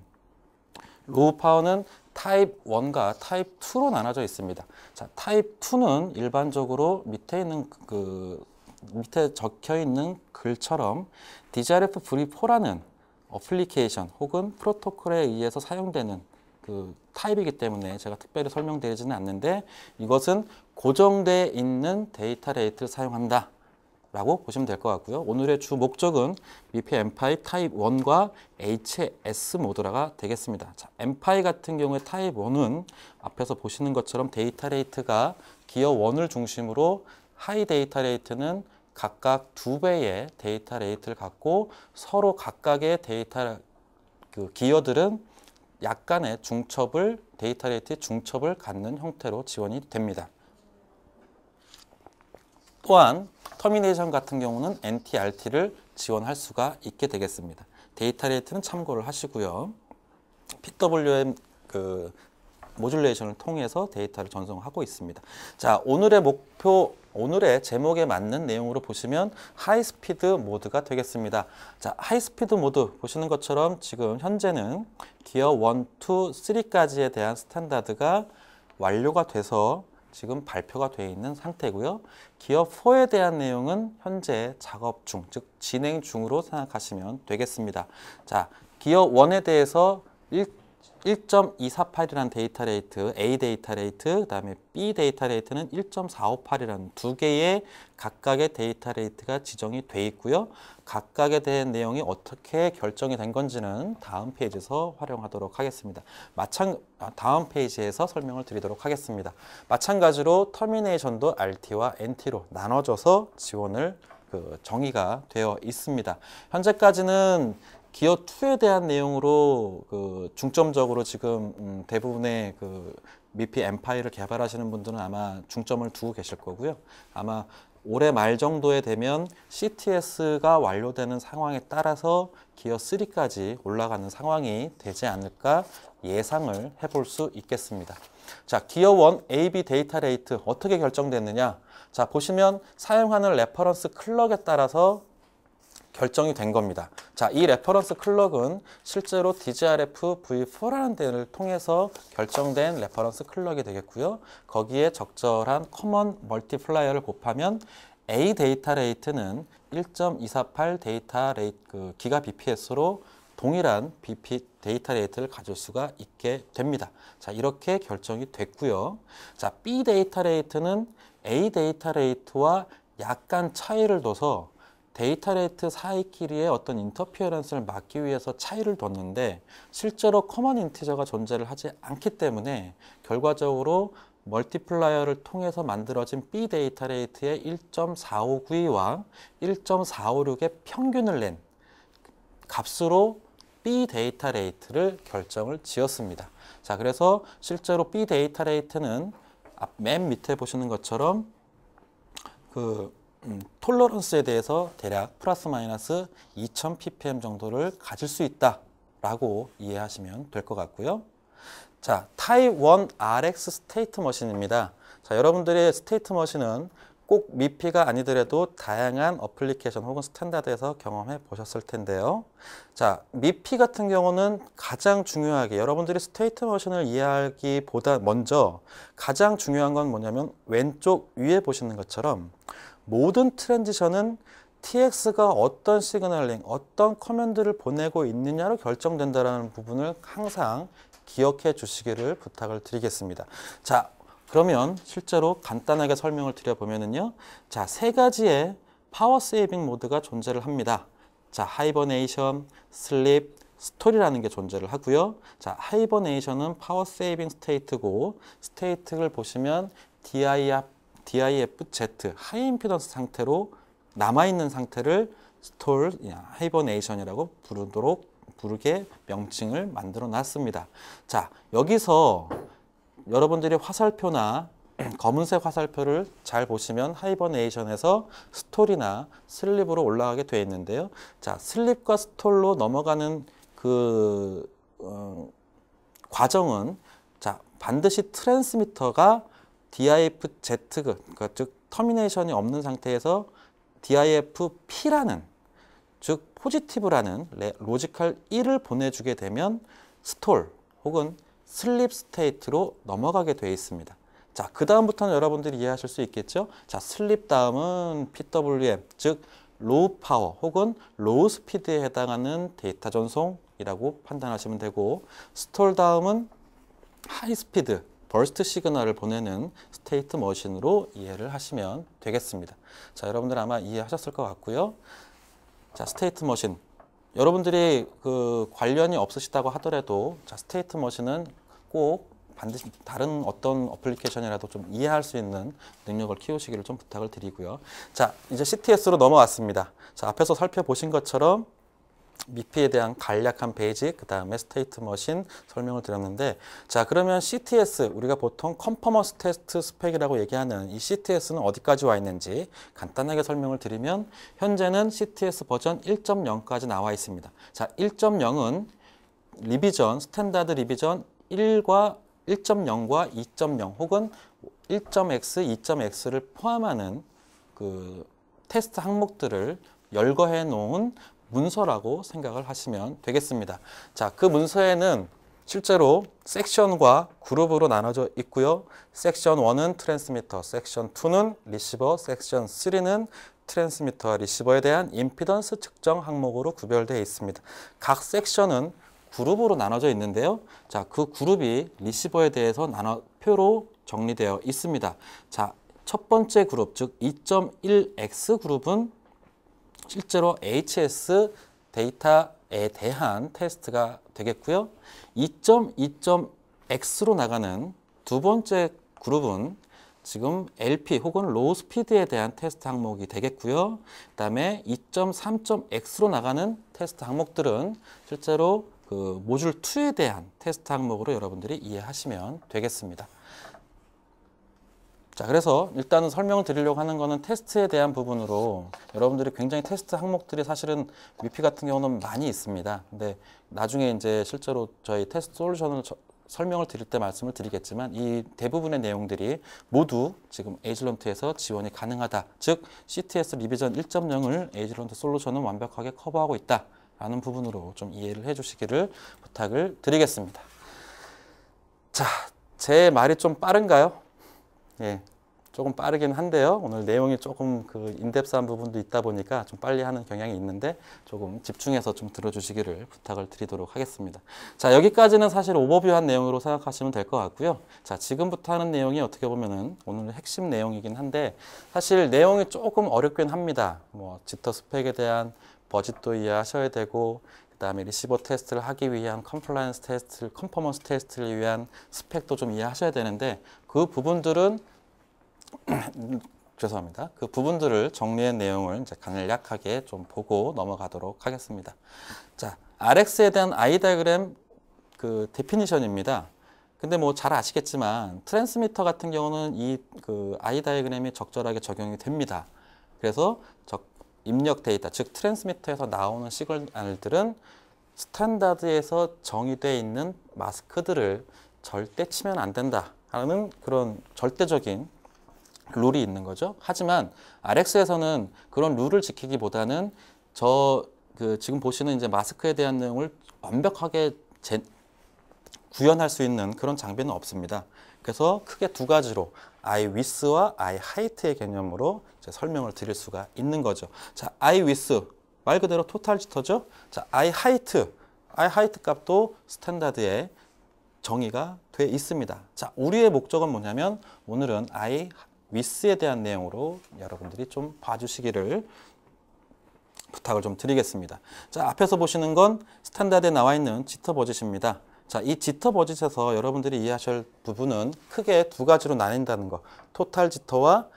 로우 파워는 타입 1과 타입 2로 나눠져 있습니다. 자, 타입 2는 일반적으로 밑에 있는 그 밑에 적혀 있는 글처럼 d r f V4라는 어플리케이션 혹은 프로토콜에 의해서 사용되는 그 타입이기 때문에 제가 특별히 설명드리지는 않는데 이것은 고정되어 있는 데이터 레이트를 사용한다. 라고 보시면 될 것 같고요. 오늘의 주 목적은 미피 m 파이 타입 1과 HS 모드라가 되겠습니다. 자, m 파이 같은 경우에 타입 1은 앞에서 보시는 것처럼 데이터 레이트가 기어 1을 중심으로 하이 데이터 레이트는 각각 두 배의 데이터 레이트를 갖고 서로 각각의 데이터 그 기어들은 약간의 중첩을 데이터 레이트의 중첩을 갖는 형태로 지원이 됩니다. 또한 터미네이션 같은 경우는 NTRT를 지원할 수가 있게 되겠습니다. 데이터 레이트는 참고를 하시고요. PWM 그 모듈레이션을 통해서 데이터를 전송하고 있습니다. 자, 오늘의 목표 오늘의 제목에 맞는 내용으로 보시면 하이스피드 모드가 되겠습니다. 자, 하이스피드 모드 보시는 것처럼 지금 현재는 기어 1, 2, 3까지에 대한 스탠다드가 완료가 돼서 지금 발표가 되어 있는 상태고요. 기업 4에 대한 내용은 현재 작업 중, 즉 진행 중으로 생각하시면 되겠습니다. 자, 기업 1에 대해서 1.248이라는 데이터 레이트, A 데이터 레이트, 그다음에 B 데이터 레이트는 1.458이라는 두 개의 각각의 데이터 레이트가 지정이 돼 있고요. 각각에 대한 내용이 어떻게 결정이 된 건지는 다음 페이지에서 활용하도록 하겠습니다. 마찬 아, 다음 페이지에서 설명을 드리도록 하겠습니다. 마찬가지로 터미네이션도 RT와 NT로 나눠져서 지원을 그 정의가 되어 있습니다. 현재까지는 기어 2에 대한 내용으로 그 중점적으로 지금 음, 대부분의 그 미피 엠파이를 개발하시는 분들은 아마 중점을 두고 계실 거고요. 아마 올해 말 정도에 되면 CTS가 완료되는 상황에 따라서 기어 3까지 올라가는 상황이 되지 않을까 예상을 해볼 수 있겠습니다. 자, 기어 1 AB 데이터 레이트 어떻게 결정됐느냐? 자, 보시면 사용하는 레퍼런스 클럭에 따라서 결정이 된 겁니다. 자, 이 레퍼런스 클럭은 실제로 DGRF V4라는 데를 통해서 결정된 레퍼런스 클럭이 되겠고요. 거기에 적절한 커먼 멀티플라이어를 곱하면 A 데이터 레이트는 1.248 데이터 레이트 그 기가 BPS로 동일한 BP 데이터 레이트를 가질 수가 있게 됩니다. 자, 이렇게 결정이 됐고요. 자, B 데이터 레이트는 A 데이터 레이트와 약간 차이를 둬서 데이터 레이트 사이끼리의 어떤 인터피어런스를 막기 위해서 차이를 뒀는데 실제로 커먼 인티저가 존재를 하지 않기 때문에 결과적으로 멀티플라이어를 통해서 만들어진 B 데이터 레이트의 1.459와 1.456의 평균을 낸 값으로 B 데이터 레이트를 결정을 지었습니다. 자, 그래서 실제로 B 데이터 레이트는 맨 밑에 보시는 것처럼 그 음, 톨러런스에 대해서 대략 플러스 마이너스 2000 ppm 정도를 가질 수 있다라고 이해하시면 될 것 같고요. 자, 타입 1 RX 스테이트 머신입니다. 자, 여러분들의 스테이트 머신은 꼭 미피가 아니더라도 다양한 어플리케이션 혹은 스탠다드에서 경험해 보셨을 텐데요. 자, 미피 같은 경우는 가장 중요하게 여러분들이 스테이트 머신을 이해하기보다 먼저 가장 중요한 건 뭐냐면 왼쪽 위에 보시는 것처럼 모든 트랜지션은 TX가 어떤 시그널링, 어떤 커맨드를 보내고 있느냐로 결정된다는 부분을 항상 기억해 주시기를 부탁을 드리겠습니다. 자, 그러면 실제로 간단하게 설명을 드려보면요. 자, 세 가지의 파워 세이빙 모드가 존재를 합니다. 자, 하이버네이션, 슬립, 스토리라는 게 존재를 하고요. 자, 하이버네이션은 파워 세이빙 스테이트고 스테이트를 보시면 DIR DIFZ 하이 임피던스 상태로 남아있는 상태를 스톨 하이버네이션이라고 부르도록 부르게 명칭을 만들어 놨습니다. 자 여기서 여러분들이 화살표나 검은색 화살표를 잘 보시면 하이버네이션에서 스톨이나 슬립으로 올라가게 되어 있는데요. 자 슬립과 스톨로 넘어가는 그 어, 과정은 자 반드시 트랜스미터가 DIFZ, 그러니까 즉 터미네이션이 없는 상태에서 DIFP라는 즉 포지티브라는 로지컬 1을 보내주게 되면 스톨 혹은 슬립 스테이트로 넘어가게 되어 있습니다. 자, 그 다음부터는 여러분들이 이해하실 수 있겠죠? 자, 슬립 다음은 PWM, 즉 로우 파워 혹은 로우 스피드에 해당하는 데이터 전송이라고 판단하시면 되고 스톨 다음은 하이 스피드, 버스트 시그널을 보내는 스테이트 머신으로 이해를 하시면 되겠습니다. 자, 여러분들 아마 이해하셨을 것 같고요. 자, 스테이트 머신. 여러분들이 그 관련이 없으시다고 하더라도 자, 스테이트 머신은 꼭 반드시 다른 어떤 어플리케이션이라도 좀 이해할 수 있는 능력을 키우시기를 좀 부탁을 드리고요. 자, 이제 CTS로 넘어왔습니다. 자, 앞에서 살펴보신 것처럼 미피에 대한 간략한 페이지그 다음에 스테이트 머신 설명을 드렸는데 자 그러면 CTS, 우리가 보통 컨퍼머스 테스트 스펙이라고 얘기하는 이 CTS는 어디까지 와 있는지 간단하게 설명을 드리면 현재는 CTS 버전 1.0까지 나와 있습니다. 자 1.0은 리비전, 스탠다드 리비전 1과 1.0과 2.0 혹은 1.x, 2.x를 포함하는 그 테스트 항목들을 열거해 놓은 문서라고 생각을 하시면 되겠습니다. 자, 그 문서에는 실제로 섹션과 그룹으로 나눠져 있고요. 섹션 1은 트랜스미터, 섹션 2는 리시버, 섹션 3는 트랜스미터와 리시버에 대한 임피던스 측정 항목으로 구별되어 있습니다. 각 섹션은 그룹으로 나눠져 있는데요. 자, 그 그룹이 리시버에 대해서 나눠 표로 정리되어 있습니다. 자, 첫 번째 그룹, 즉 2.1x 그룹은 실제로 HS 데이터에 대한 테스트가 되겠고요. 2.2.x로 나가는 두 번째 그룹은 지금 LP 혹은 로우 스피드에 대한 테스트 항목이 되겠고요. 그다음에 2.3.x로 나가는 테스트 항목들은 실제로 그 모듈 2에 대한 테스트 항목으로 여러분들이 이해하시면 되겠습니다. 자, 그래서 일단은 설명을 드리려고 하는 거는 테스트에 대한 부분으로 여러분들이 굉장히 테스트 항목들이 사실은 위피 같은 경우는 많이 있습니다. 근데 나중에 이제 실제로 저희 테스트 솔루션을 저, 설명을 드릴 때 말씀을 드리겠지만 이 대부분의 내용들이 모두 지금 에이질런트에서 지원이 가능하다. 즉 CTS 리비전 1.0을 에이질런트 솔루션은 완벽하게 커버하고 있다. 라는 부분으로 좀 이해를 해주시기를 부탁을 드리겠습니다. 자, 제 말이 좀 빠른가요? 예, 조금 빠르긴 한데요. 오늘 내용이 조금 그 인뎁스한 부분도 있다 보니까 좀 빨리 하는 경향이 있는데 조금 집중해서 좀 들어주시기를 부탁을 드리도록 하겠습니다. 자 여기까지는 사실 오버뷰한 내용으로 생각하시면 될 것 같고요. 자 지금부터 하는 내용이 어떻게 보면은 오늘 핵심 내용이긴 한데 사실 내용이 조금 어렵긴 합니다. 뭐 지터 스펙에 대한 버짓도 이해하셔야 되고 그 다음에 리시버 테스트를 하기 위한 컴플라이언스 테스트, 컨퍼먼스 테스트를 위한 스펙도 좀 이해하셔야 되는데 그 부분들은 죄송합니다. 그 부분들을 정리한 내용을 이제 간략하게 좀 보고 넘어가도록 하겠습니다. 자, RX에 대한 아이 다이그램 그 데피니션입니다. 근데 뭐 잘 아시겠지만 트랜스미터 같은 경우는 이그 아이 다이그램이 적절하게 적용이 됩니다. 그래서 적, 입력 데이터, 즉 트랜스미터에서 나오는 시그널들은 스탠다드에서 정의되어 있는 마스크들을 절대 치면 안 된다 하는 그런 절대적인 룰이 있는 거죠. 하지만 RX에서는 그런 룰을 지키기보다는 저그 지금 보시는 이제 마스크에 대한 내용을 완벽하게 제, 구현할 수 있는 그런 장비는 없습니다. 그래서 크게 두 가지로 I with와 I height의 개념으로 설명을 드릴 수가 있는 거죠. 자, I with 말 그대로 토탈 지터죠. 자, I height, I height 값도 스탠다드에 정의가 돼 있습니다. 자, 우리의 목적은 뭐냐면 오늘은 I with에 대한 내용으로 여러분들이 좀 봐주시기를 부탁을 좀 드리겠습니다. 자, 앞에서 보시는 건 스탠다드에 나와 있는 지터 버짓입니다. 자, 이 지터 버짓에서 여러분들이 이해하실 부분은 크게 두 가지로 나뉜다는 거. 토탈 지터와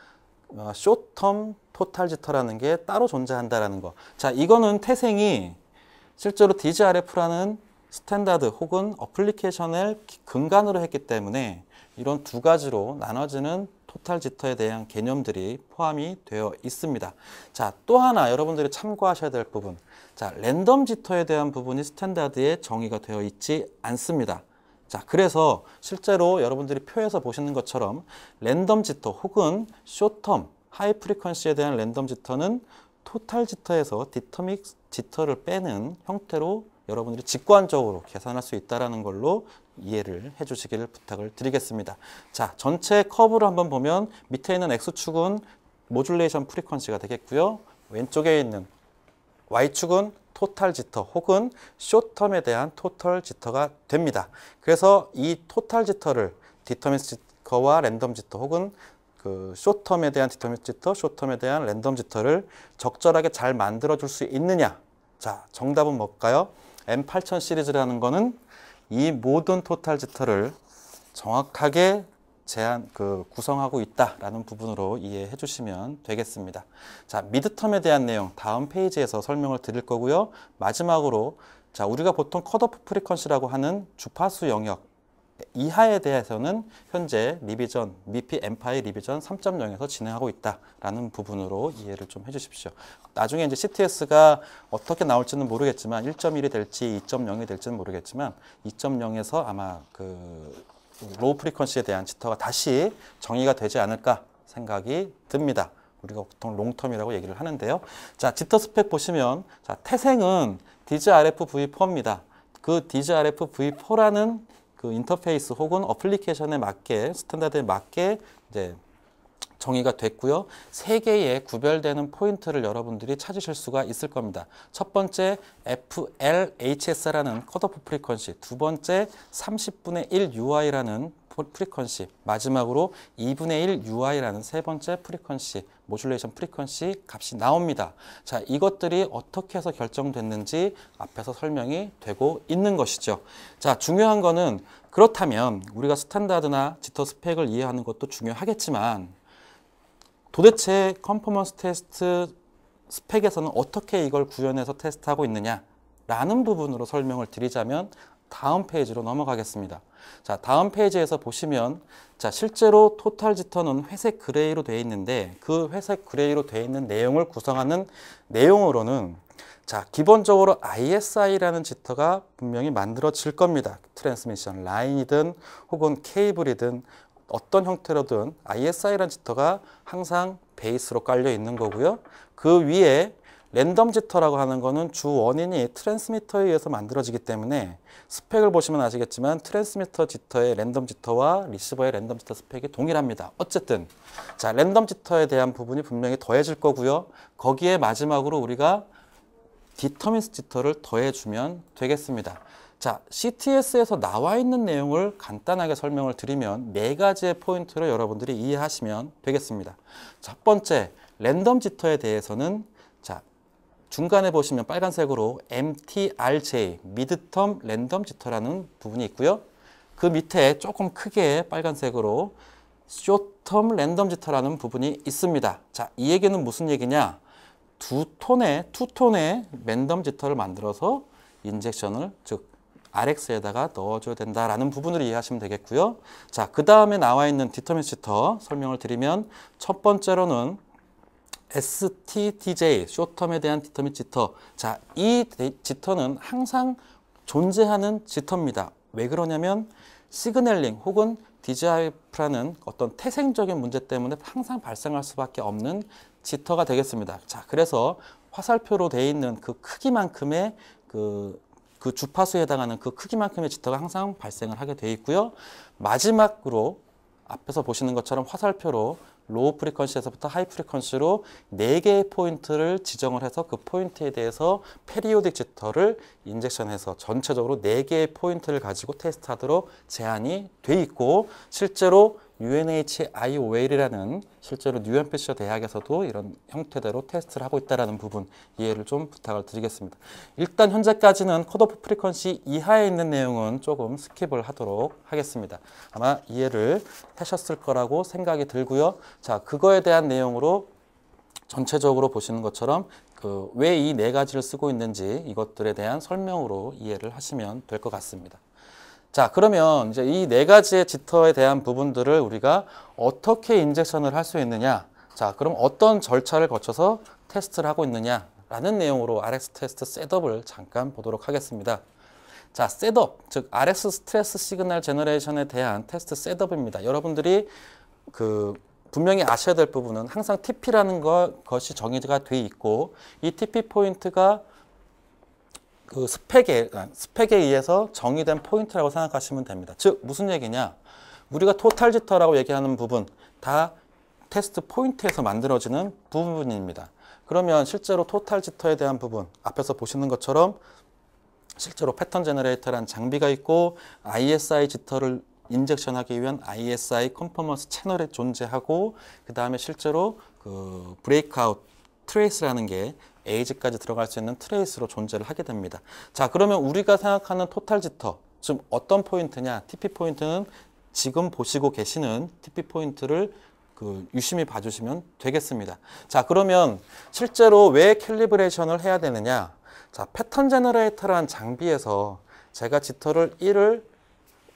어, 쇼텀 토탈 지터라는 게 따로 존재한다라는 거. 자, 이거는 태생이 실제로 DGRF라는 스탠다드 혹은 어플리케이션을 근간으로 했기 때문에 이런 두 가지로 나눠지는 토탈 지터에 대한 개념들이 포함이 되어 있습니다. 자, 또 하나 여러분들이 참고하셔야 될 부분. 자, 랜덤 지터에 대한 부분이 스탠다드에 정의가 되어 있지 않습니다. 자, 그래서 실제로 여러분들이 표에서 보시는 것처럼 랜덤 지터 혹은 쇼텀, 하이 프리퀀시에 대한 랜덤 지터는 토탈 지터에서 디터믹 지터를 빼는 형태로 여러분들이 직관적으로 계산할 수 있다는 걸로 이해를 해주시길 부탁을 드리겠습니다. 자, 전체 커브를 한번 보면 밑에 있는 X축은 모듈레이션 프리퀀시가 되겠고요. 왼쪽에 있는 Y축은 토탈 지터 혹은 쇼텀에 대한 토탈 지터가 됩니다. 그래서 이 토탈 지터를 디터미스 지터와 랜덤 지터 혹은 그 쇼텀에 대한 디터미스 지터, 쇼텀에 대한 랜덤 지터를 적절하게 잘 만들어 줄 수 있느냐? 자, 정답은 뭘까요? M8000 시리즈라는 거는 이 모든 토탈 지터를 정확하게 제한 그 구성하고 있다라는 부분으로 이해해 주시면 되겠습니다. 자, 미드텀에 대한 내용 다음 페이지에서 설명을 드릴 거고요. 마지막으로 자, 우리가 보통 컷오프 프리퀀시라고 하는 주파수 영역 이하에 대해서는 현재 리비전, 미피 엠파이 리비전 3.0에서 진행하고 있다라는 부분으로 이해를 좀 해주십시오. 나중에 이제 CTS가 어떻게 나올지는 모르겠지만 1.1이 될지 2.0이 될지는 모르겠지만 2.0에서 아마 그 로우 프리퀀시에 대한 지터가 다시 정의가 되지 않을까 생각이 듭니다. 우리가 보통 롱텀이라고 얘기를 하는데요. 자, 지터 스펙 보시면 자, 태생은 DGRF V4입니다. 그 DGRF V4라는 그 인터페이스 혹은 어플리케이션에 맞게 스탠다드에 맞게 이제 정의가 됐고요. 세 개의 구별되는 포인트를 여러분들이 찾으실 수가 있을 겁니다. 첫 번째 FLHS라는 컷오프 프리퀀시, 두 번째 30분의 1 UI라는 프리퀀시, 마지막으로 2분의 1 UI라는 세 번째 프리퀀시, 모듈레이션 프리퀀시 값이 나옵니다. 자, 이것들이 어떻게 해서 결정됐는지 앞에서 설명이 되고 있는 것이죠. 자, 중요한 거는 그렇다면 우리가 스탠다드나 지터 스펙을 이해하는 것도 중요하겠지만 도대체 컨퍼먼스 테스트 스펙에서는 어떻게 이걸 구현해서 테스트하고 있느냐라는 부분으로 설명을 드리자면 다음 페이지로 넘어가겠습니다. 자, 다음 페이지에서 보시면 자, 실제로 토탈 지터는 회색 그레이로 되어 있는데 그 회색 그레이로 되어 있는 내용을 구성하는 내용으로는 자, 기본적으로 ISI라는 지터가 분명히 만들어질 겁니다. 트랜스미션 라인이든 혹은 케이블이든 어떤 형태로든 ISI라는 지터가 항상 베이스로 깔려 있는 거고요. 그 위에 랜덤 지터라고 하는 거는 주 원인이 트랜스미터에 의해서 만들어지기 때문에 스펙을 보시면 아시겠지만 트랜스미터 지터의 랜덤 지터와 리시버의 랜덤 지터 스펙이 동일합니다. 어쨌든 자 랜덤 지터에 대한 부분이 분명히 더해질 거고요. 거기에 마지막으로 우리가 디터민스 지터를 더해주면 되겠습니다. 자, CTS에서 나와 있는 내용을 간단하게 설명을 드리면 네 가지의 포인트로 여러분들이 이해하시면 되겠습니다. 첫 번째, 랜덤 지터에 대해서는 자, 중간에 보시면 빨간색으로 MTRJ, 미드텀 랜덤 지터라는 부분이 있고요. 그 밑에 조금 크게 빨간색으로 쇼텀 랜덤 지터라는 부분이 있습니다. 자, 이 얘기는 무슨 얘기냐? 두 톤의, 투 톤의 랜덤 지터를 만들어서 인젝션을, 즉 RX에다가 넣어줘야 된다라는 부분을 이해하시면 되겠고요. 자, 그 다음에 나와 있는 디터미시터 설명을 드리면 첫 번째로는 STTJ, 쇼텀에 대한 디터밋 지터. 자, 이 지터는 항상 존재하는 지터입니다. 왜 그러냐면 시그널링 혹은 DGIF라는 어떤 태생적인 문제 때문에 항상 발생할 수밖에 없는 지터가 되겠습니다. 자, 그래서 화살표로 돼 있는 그 크기만큼의 그그 주파수에 해당하는 그 크기만큼의 지터가 항상 발생을 하게 돼 있고요. 마지막으로 앞에서 보시는 것처럼 화살표로 로우 프리퀀시에서부터 하이 프리퀀시로 4개의 포인트를 지정을 해서 그 포인트에 대해서 페리오딕 지터를 인젝션해서 전체적으로 4개의 포인트를 가지고 테스트하도록 제한이 돼 있고 실제로 UNHIOL이라는 실제로 뉴햄피셔 대학에서도 이런 형태대로 테스트를 하고 있다는 부분 이해를 좀 부탁을 드리겠습니다. 일단 현재까지는 컷오프 프리퀀시 이하에 있는 내용은 조금 스킵을 하도록 하겠습니다. 아마 이해를 하셨을 거라고 생각이 들고요. 자, 그거에 대한 내용으로 전체적으로 보시는 것처럼 그 왜이 네 가지를 쓰고 있는지 이것들에 대한 설명으로 이해를 하시면 될 것 같습니다. 자, 그러면 이제 이 네 가지의 지터에 대한 부분들을 우리가 어떻게 인젝션을 할 수 있느냐? 자, 그럼 어떤 절차를 거쳐서 테스트를 하고 있느냐? 라는 내용으로 RX 테스트 셋업을 잠깐 보도록 하겠습니다. 자, 셋업, 즉 RX 스트레스 시그널 제너레이션에 대한 테스트 셋업입니다. 여러분들이 그 분명히 아셔야 될 부분은 항상 TP라는 것, 것이 정의가 돼 있고 이 TP 포인트가 그 스펙에, 그러니까 스펙에 의해서 정의된 포인트라고 생각하시면 됩니다. 즉, 무슨 얘기냐. 우리가 토탈 지터라고 얘기하는 부분 다 테스트 포인트에서 만들어지는 부분입니다. 그러면 실제로 토탈 지터에 대한 부분 앞에서 보시는 것처럼 실제로 패턴 제너레이터란 장비가 있고 ISI 지터를 인젝션하기 위한 ISI 컨퍼먼스 채널에 존재하고 그 다음에 실제로 그 브레이크아웃 트레이스라는 게 에이지까지 들어갈 수 있는 트레이스로 존재를 하게 됩니다. 자 그러면 우리가 생각하는 토탈 지터 즉 어떤 포인트냐 TP 포인트는 지금 보시고 계시는 TP 포인트를 그 유심히 봐주시면 되겠습니다. 자 그러면 실제로 왜 캘리브레이션을 해야 되느냐 자 패턴 제너레이터란 장비에서 제가 지터를 1을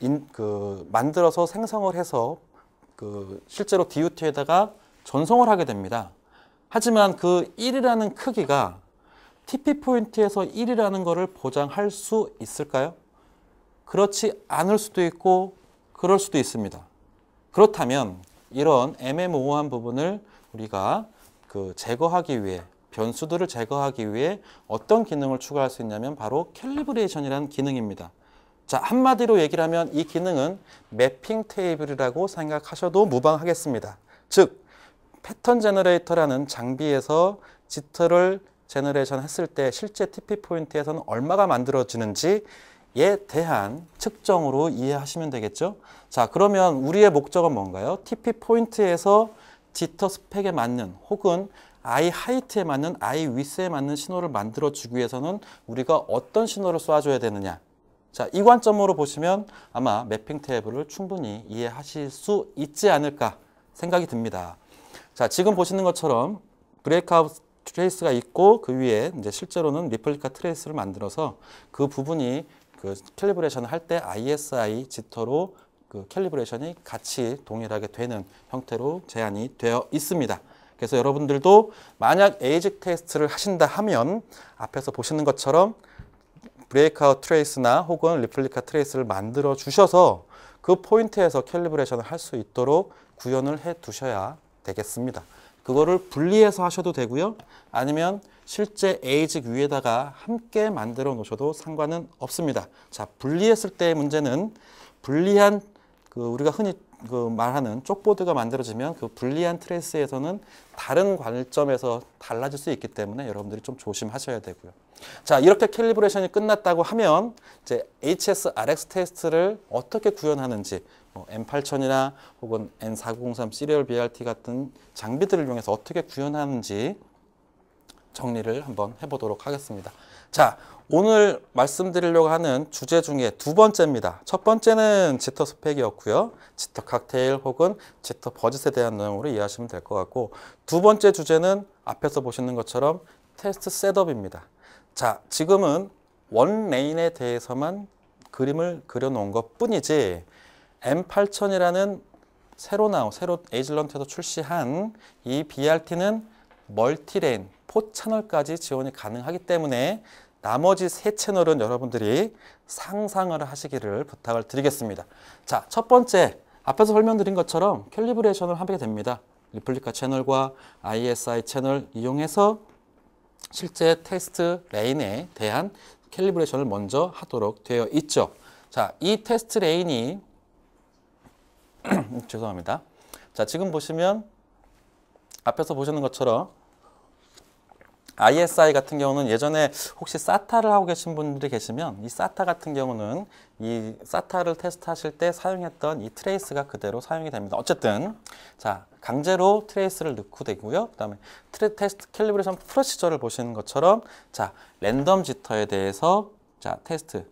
인, 그 만들어서 생성을 해서 그 실제로 DUT에다가 전송을 하게 됩니다. 하지만 그 1이라는 크기가 TP 포인트에서 1이라는 것을 보장할 수 있을까요? 그렇지 않을 수도 있고 그럴 수도 있습니다. 그렇다면 이런 애매모호한 부분을 우리가 그 제거하기 위해 변수들을 제거하기 위해 어떤 기능을 추가할 수 있냐면 바로 캘리브레이션이라는 기능입니다. 자 한마디로 얘기를 하면 이 기능은 매핑 테이블이라고 생각하셔도 무방하겠습니다. 즉 패턴 제너레이터라는 장비에서 지터를 제너레이션 했을 때 실제 TP 포인트에서는 얼마가 만들어지는지에 대한 측정으로 이해하시면 되겠죠. 자, 그러면 우리의 목적은 뭔가요? TP 포인트에서 지터 스펙에 맞는 혹은 아이 하이트에 맞는 아이 위스에 맞는 신호를 만들어 주기 위해서는 우리가 어떤 신호를 쏴줘야 되느냐 자, 이 관점으로 보시면 아마 매핑 테이블을 충분히 이해하실 수 있지 않을까 생각이 듭니다. 자, 지금 보시는 것처럼 브레이크아웃 트레이스가 있고 그 위에 이제 실제로는 리플리카 트레이스를 만들어서 그 부분이 그 캘리브레이션을 할 때 ISI 지터로 그 캘리브레이션이 같이 동일하게 되는 형태로 제한이 되어 있습니다. 그래서 여러분들도 만약 에이직 테스트를 하신다 하면 앞에서 보시는 것처럼 브레이크아웃 트레이스나 혹은 리플리카 트레이스를 만들어 주셔서 그 포인트에서 캘리브레이션을 할 수 있도록 구현을 해 두셔야 되겠습니다. 그거를 분리해서 하셔도 되고요. 아니면 실제 A직 위에다가 함께 만들어 놓으셔도 상관은 없습니다. 자, 분리했을 때의 문제는 분리한 그 우리가 흔히 그 말하는 쪽보드가 만들어지면 그 분리한 트레이스에서는 다른 관점에서 달라질 수 있기 때문에 여러분들이 좀 조심하셔야 되고요. 자, 이렇게 캘리브레이션이 끝났다고 하면 이제 HS RX 테스트를 어떻게 구현하는지 m 8 0 0 0이나 혹은 n 4 0 3 시리얼 BRT 같은 장비들을 이용해서 어떻게 구현하는지 정리를 한번 해보도록 하겠습니다. 자, 오늘 말씀드리려고 하는 주제 중에 두 번째입니다. 첫 번째는 지터 스펙이었고요. 지터 칵테일 혹은 지터 버짓에 대한 내용으로 이해하시면 될 것 같고 두 번째 주제는 앞에서 보시는 것처럼 테스트 셋업입니다. 자, 지금은 원 레인에 대해서만 그림을 그려놓은 것 뿐이지 M8000이라는 새로 나온 새로 에이즐런트에서 출시한 이 BRT는 멀티레인, 포채널까지 지원이 가능하기 때문에 나머지 세 채널은 여러분들이 상상을 하시기를 부탁을 드리겠습니다. 자, 첫 번째 앞에서 설명드린 것처럼 캘리브레이션을 하게 됩니다. 리플리카 채널과 ISI 채널 이용해서 실제 테스트 레인에 대한 캘리브레이션을 먼저 하도록 되어 있죠. 자, 이 테스트 레인이 죄송합니다. 자, 지금 보시면 앞에서 보시는 것처럼 ISI 같은 경우는 예전에 혹시 사타를 하고 계신 분들이 계시면 이 사타 같은 경우는 이 사타를 테스트하실 때 사용했던 이 트레이스가 그대로 사용이 됩니다. 어쨌든 자 강제로 트레이스를 넣고 되고요. 그 다음에 트레, 테스트 캘리브레이션 프로시저를 보시는 것처럼 자 랜덤 지터에 대해서 자 테스트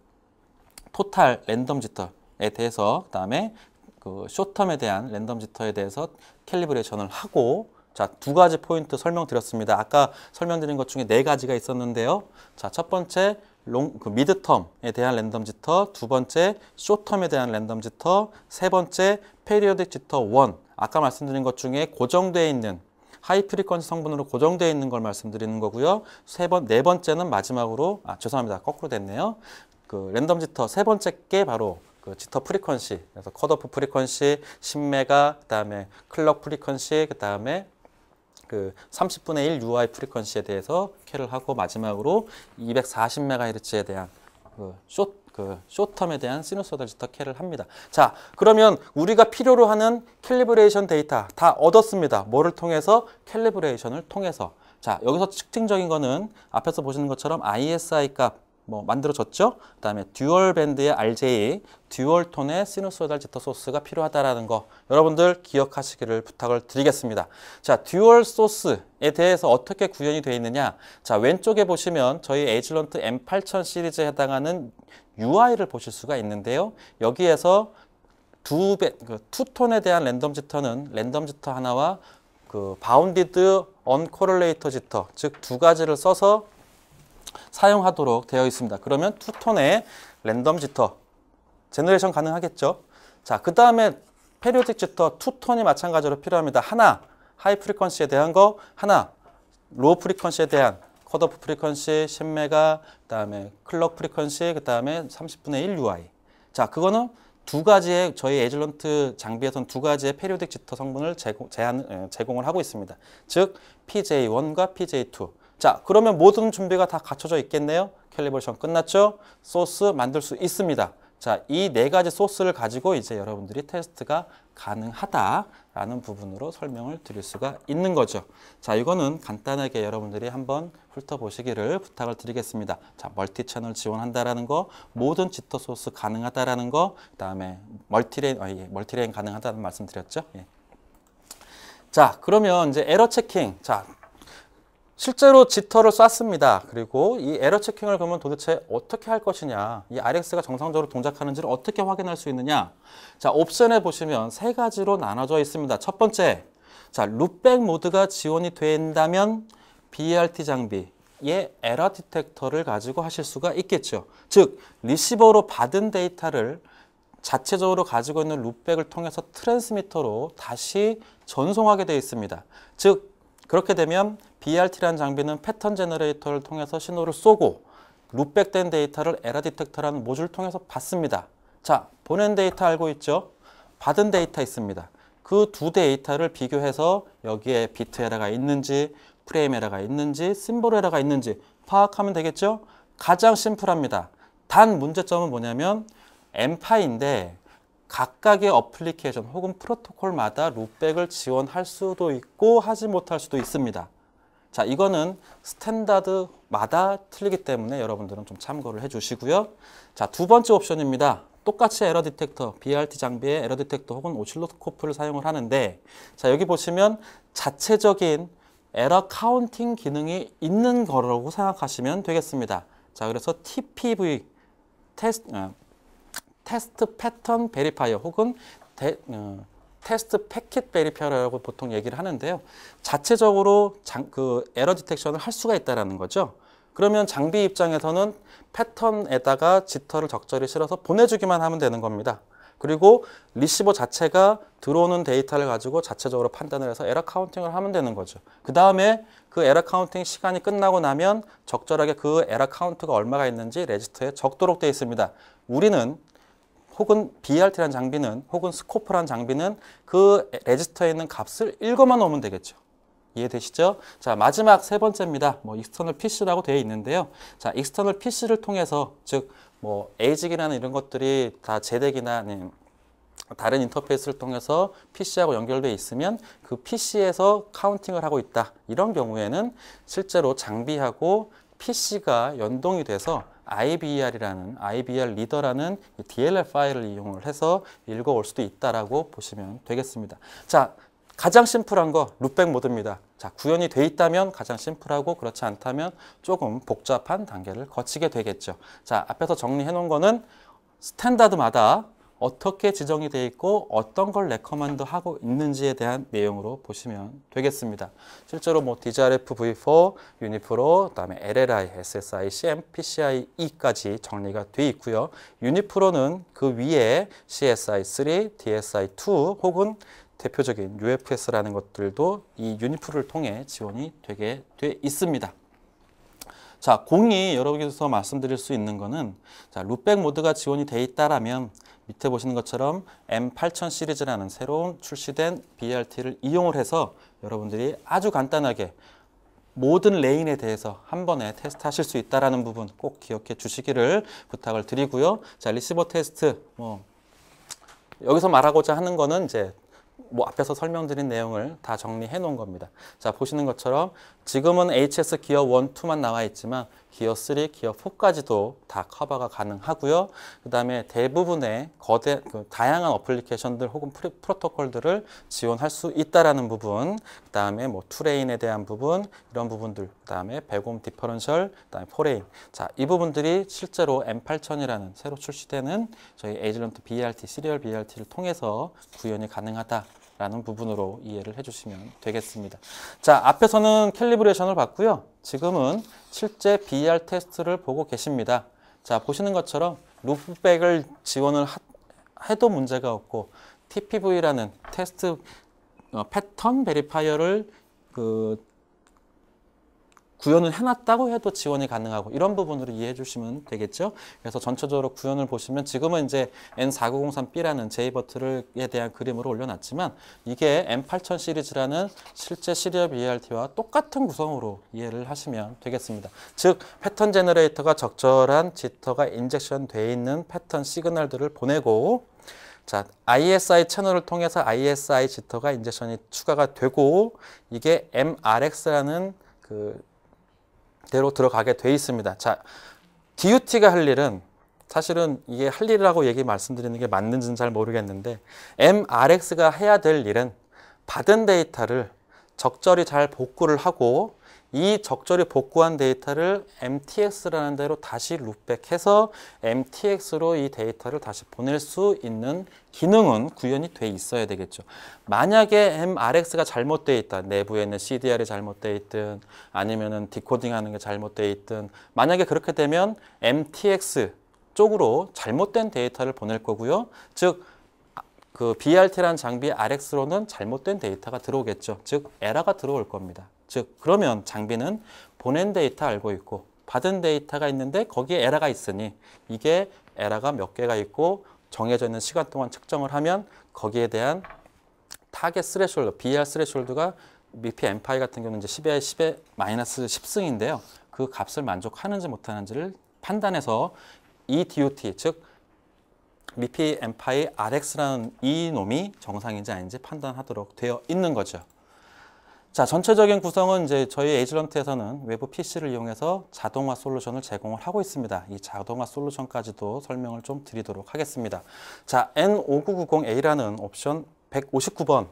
토탈 랜덤 지터에 대해서 그 다음에 그 쇼텀에 대한 랜덤 지터에 대해서 캘리브레이션을 하고 자, 두 가지 포인트 설명드렸습니다. 아까 설명드린 것 중에 네 가지가 있었는데요. 자, 첫 번째 롱, 그 미드텀에 대한 랜덤 지터, 두 번째 쇼텀에 대한 랜덤 지터, 세 번째 페리오딕 지터 1. 아까 말씀드린 것 중에 고정되어 있는 하이 프리퀀시 성분으로 고정되어 있는 걸 말씀드리는 거고요. 세 번, 네 번째는 마지막으로, 아, 죄송합니다. 거꾸로 됐네요. 그 랜덤 지터 세 번째 게 바로 그 지터 프리퀀시, 그래서 컷오프 프리퀀시 10메가, 그다음에 클럭 프리퀀시, 그다음에 그 30분의 1 UI 프리퀀시에 대해서 캐를 하고 마지막으로 240MHz에 대한 그쇼그 그 쇼텀에 대한 시누스이달 지터 캐를 합니다. 자, 그러면 우리가 필요로 하는 캘리브레이션 데이터 다 얻었습니다. 뭐를 통해서? 캘리브레이션을 통해서. 자, 여기서 특징적인 거는 앞에서 보시는 것처럼 ISI 값뭐 만들어졌죠. 그다음에 듀얼 밴드의 RJ, 듀얼 톤의 시누소이달 제터 소스가 필요하다라는 거 여러분들 기억하시기를 부탁을 드리겠습니다. 자, 듀얼 소스에 대해서 어떻게 구현이 되어 있느냐? 자, 왼쪽에 보시면 저희 에이즐런트 M8000 시리즈에 해당하는 UI를 보실 수가 있는데요. 여기에서 두 배, 그 투톤에 대한 랜덤 지터는 랜덤 지터 하나와 그 바운디드 언코럴레이터 지터 즉 두 가지를 써서 사용하도록 되어 있습니다. 그러면 투톤의 랜덤 지터 제너레이션 가능하겠죠? 자, 그 다음에 페리오틱 지터 투톤이 마찬가지로 필요합니다. 하나, 하이 프리퀀시에 대한 거 하나, 로우 프리퀀시에 대한 컷오프 프리퀀시 10메가, 그 다음에 클럭 프리퀀시, 그 다음에 30분의 1 UI. 자, 그거는 두 가지의 저희 에질런트 장비에선 두 가지의 페리오딕 지터 성분을 제공, 제한, 제공을 하고 있습니다. 즉 PJ1과 PJ2. 자, 그러면 모든 준비가 다 갖춰져 있겠네요. 캘리브레이션 끝났죠? 소스 만들 수 있습니다. 자, 이 네 가지 소스를 가지고 이제 여러분들이 테스트가 가능하다라는 부분으로 설명을 드릴 수가 있는 거죠. 자, 이거는 간단하게 여러분들이 한번 훑어보시기를 부탁을 드리겠습니다. 자, 멀티 채널 지원한다라는 거, 모든 지터 소스 가능하다라는 거, 그다음에 멀티레인, 어, 예, 멀티레인 가능하다는 말씀드렸죠. 예. 자, 그러면 이제 에러 체킹. 자, 실제로 지터를 쐈습니다. 그리고 이 에러 체킹을 그러면 도대체 어떻게 할 것이냐, 이 RX가 정상적으로 동작하는지를 어떻게 확인할 수 있느냐. 자, 옵션에 보시면 세 가지로 나눠져 있습니다. 첫 번째, 자, 룹백 모드가 지원이 된다면 BRT e 장비, 의 에러 디텍터를 가지고 하실 수가 있겠죠. 즉, 리시버로 받은 데이터를 자체적으로 가지고 있는 룹백을 통해서 트랜스미터로 다시 전송하게 되어 있습니다. 즉, 그렇게 되면 BRT라는 장비는 패턴 제너레이터를 통해서 신호를 쏘고 룹백된 데이터를 에러 디텍터라는 모듈을 통해서 받습니다. 자, 보낸 데이터 알고 있죠? 받은 데이터 있습니다. 그 두 데이터를 비교해서 여기에 비트 에러가 있는지 프레임 에러가 있는지 심볼 에러가 있는지 파악하면 되겠죠? 가장 심플합니다. 단 문제점은 뭐냐면 엠파인데 각각의 어플리케이션 혹은 프로토콜마다 룹백을 지원할 수도 있고 하지 못할 수도 있습니다. 자, 이거는 스탠다드마다 틀리기 때문에 여러분들은 좀 참고를 해주시고요. 자, 두 번째 옵션입니다. 똑같이 에러 디텍터, BRT 장비의 에러 디텍터 혹은 오실로스코프를 사용을 하는데 자, 여기 보시면 자체적인 에러 카운팅 기능이 있는 거라고 생각하시면 되겠습니다. 자, 그래서 TPV, 테스트, 어, 테스트 패턴 베리파이어 혹은 데, 어, 테스트 패킷 베리페어라고 보통 얘기를 하는데요. 자체적으로 장, 그 에러 디텍션을 할 수가 있다는 거죠. 그러면 장비 입장에서는 패턴에다가 지터를 적절히 실어서 보내주기만 하면 되는 겁니다. 그리고 리시버 자체가 들어오는 데이터를 가지고 자체적으로 판단을 해서 에러 카운팅을 하면 되는 거죠. 그 다음에 그 에러 카운팅 시간이 끝나고 나면 적절하게 그 에러 카운트가 얼마가 있는지 레지스터에 적도록 되어 있습니다. 우리는 혹은 BRT라는 장비는 혹은 스코프라는 장비는 그 레지스터에 있는 값을 읽어만 오면 되겠죠. 이해되시죠? 자, 마지막 세 번째입니다. 뭐 익스터널 PC라고 되어 있는데요. 자, 익스터널 PC를 통해서 즉뭐 에이직이라는 이런 것들이 다 제덱이나 다른 인터페이스를 통해서 PC하고 연결돼 있으면 그 PC에서 카운팅을 하고 있다. 이런 경우에는 실제로 장비하고 PC가 연동이 돼서 IBR이라는 IBR 리더라는 DLL 파일을 이용을 해서 읽어올 수도 있다라고 보시면 되겠습니다. 자, 가장 심플한 거 룩백 모드입니다. 자, 구현이 돼 있다면 가장 심플하고 그렇지 않다면 조금 복잡한 단계를 거치게 되겠죠. 자, 앞에서 정리해 놓은 거는 스탠다드마다 어떻게 지정이 되어 있고 어떤 걸 레커먼드 하고 있는지에 대한 내용으로 보시면 되겠습니다. 실제로 뭐 d r f V4, 유니프로, 그다음에 LLI, SSI, CM, PCI E까지 정리가 돼 있고요. 유니프로는 그 위에 CSI 3, DSI 2 혹은 대표적인 UFS라는 것들도 이 유니프를 통해 지원이 되게 돼 있습니다. 자, 공이 여러분께서 말씀드릴 수 있는 거는 자, 룩백 모드가 지원이 돼 있다라면 밑에 보시는 것처럼 M8000 시리즈라는 새로운 출시된 BRT를 이용을 해서 여러분들이 아주 간단하게 모든 레인에 대해서 한 번에 테스트 하실 수 있다는 부분 꼭 기억해 주시기를 부탁을 드리고요. 자, 리시버 테스트. 뭐 여기서 말하고자 하는 거는 이제 뭐 앞에서 설명드린 내용을 다 정리해 놓은 겁니다. 자, 보시는 것처럼 지금은 HS 기어 1, 2만 나와 있지만 기어 3, 기어 4까지도 다 커버가 가능하고요. 그 다음에 대부분의 거대, 그 다양한 어플리케이션들 혹은 프리, 프로토콜들을 지원할 수 있다라는 부분, 그 다음에 뭐 투레인에 대한 부분, 이런 부분들, 그 다음에 백옴 디퍼런셜, 그 다음에 포레인. 자, 이 부분들이 실제로 M8000이라는 새로 출시되는 저희 에이즐런트 BRT, 시리얼 BRT를 통해서 구현이 가능하다. 라는 부분으로 이해를 해주시면 되겠습니다. 자, 앞에서는 캘리브레이션을 봤고요. 지금은 실제 BR 테스트를 보고 계십니다. 자, 보시는 것처럼 루프백을 지원을 하, 해도 문제가 없고 TPV라는 테스트 어, 패턴 베리파이어를 그 구현을 해놨다고 해도 지원이 가능하고 이런 부분으로 이해해 주시면 되겠죠. 그래서 전체적으로 구현을 보시면 지금은 이제 N4903B라는 J버트를에 대한 그림으로 올려놨지만 이게 M8000 시리즈라는 실제 시리얼 b e r t 와 똑같은 구성으로 이해를 하시면 되겠습니다. 즉 패턴 제너레이터가 적절한 지터가 인젝션 돼 있는 패턴 시그널들을 보내고 자, ISI 채널을 통해서 ISI 지터가 인젝션이 추가가 되고 이게 MRX라는 그 대로 들어가게 돼 있습니다. 자, DUT가 할 일은 사실은 이게 할 일이라고 얘기 말씀드리는 게 맞는지는 잘 모르겠는데 MRX가 해야 될 일은 받은 데이터를 적절히 잘 복구를 하고 이 적절히 복구한 데이터를 MTX라는 데로 다시 룹백해서 MTX로 이 데이터를 다시 보낼 수 있는 기능은 구현이 돼 있어야 되겠죠. 만약에 MRX가 잘못되어 있다. 내부에 있는 CDR이 잘못되어 있든 아니면은 디코딩하는 게잘못되어 있든 만약에 그렇게 되면 MTX 쪽으로 잘못된 데이터를 보낼 거고요. 즉그 아, BRT라는 장비 RX로는 잘못된 데이터가 들어오겠죠. 즉 에러가 들어올 겁니다. 즉 그러면 장비는 보낸 데이터 알고 있고 받은 데이터가 있는데 거기에 에러가 있으니 이게 에러가 몇 개가 있고 정해져 있는 시간 동안 측정을 하면 거기에 대한 타겟 스레숄드, BR 스레숄드가 미피 엠파이 같은 경우는 이제 1 0의 10에 마이너스 10승인데요. 그 값을 만족하는지 못하는지를 판단해서 이 DOT, 즉 미피 엠파이 RX라는 이 놈이 정상인지 아닌지 판단하도록 되어 있는 거죠. 자, 전체적인 구성은 이제 저희 에이즈런트에서는 외부 PC를 이용해서 자동화 솔루션을 제공을 하고 있습니다. 이 자동화 솔루션까지도 설명을 좀 드리도록 하겠습니다. 자, N5990A라는 옵션 159번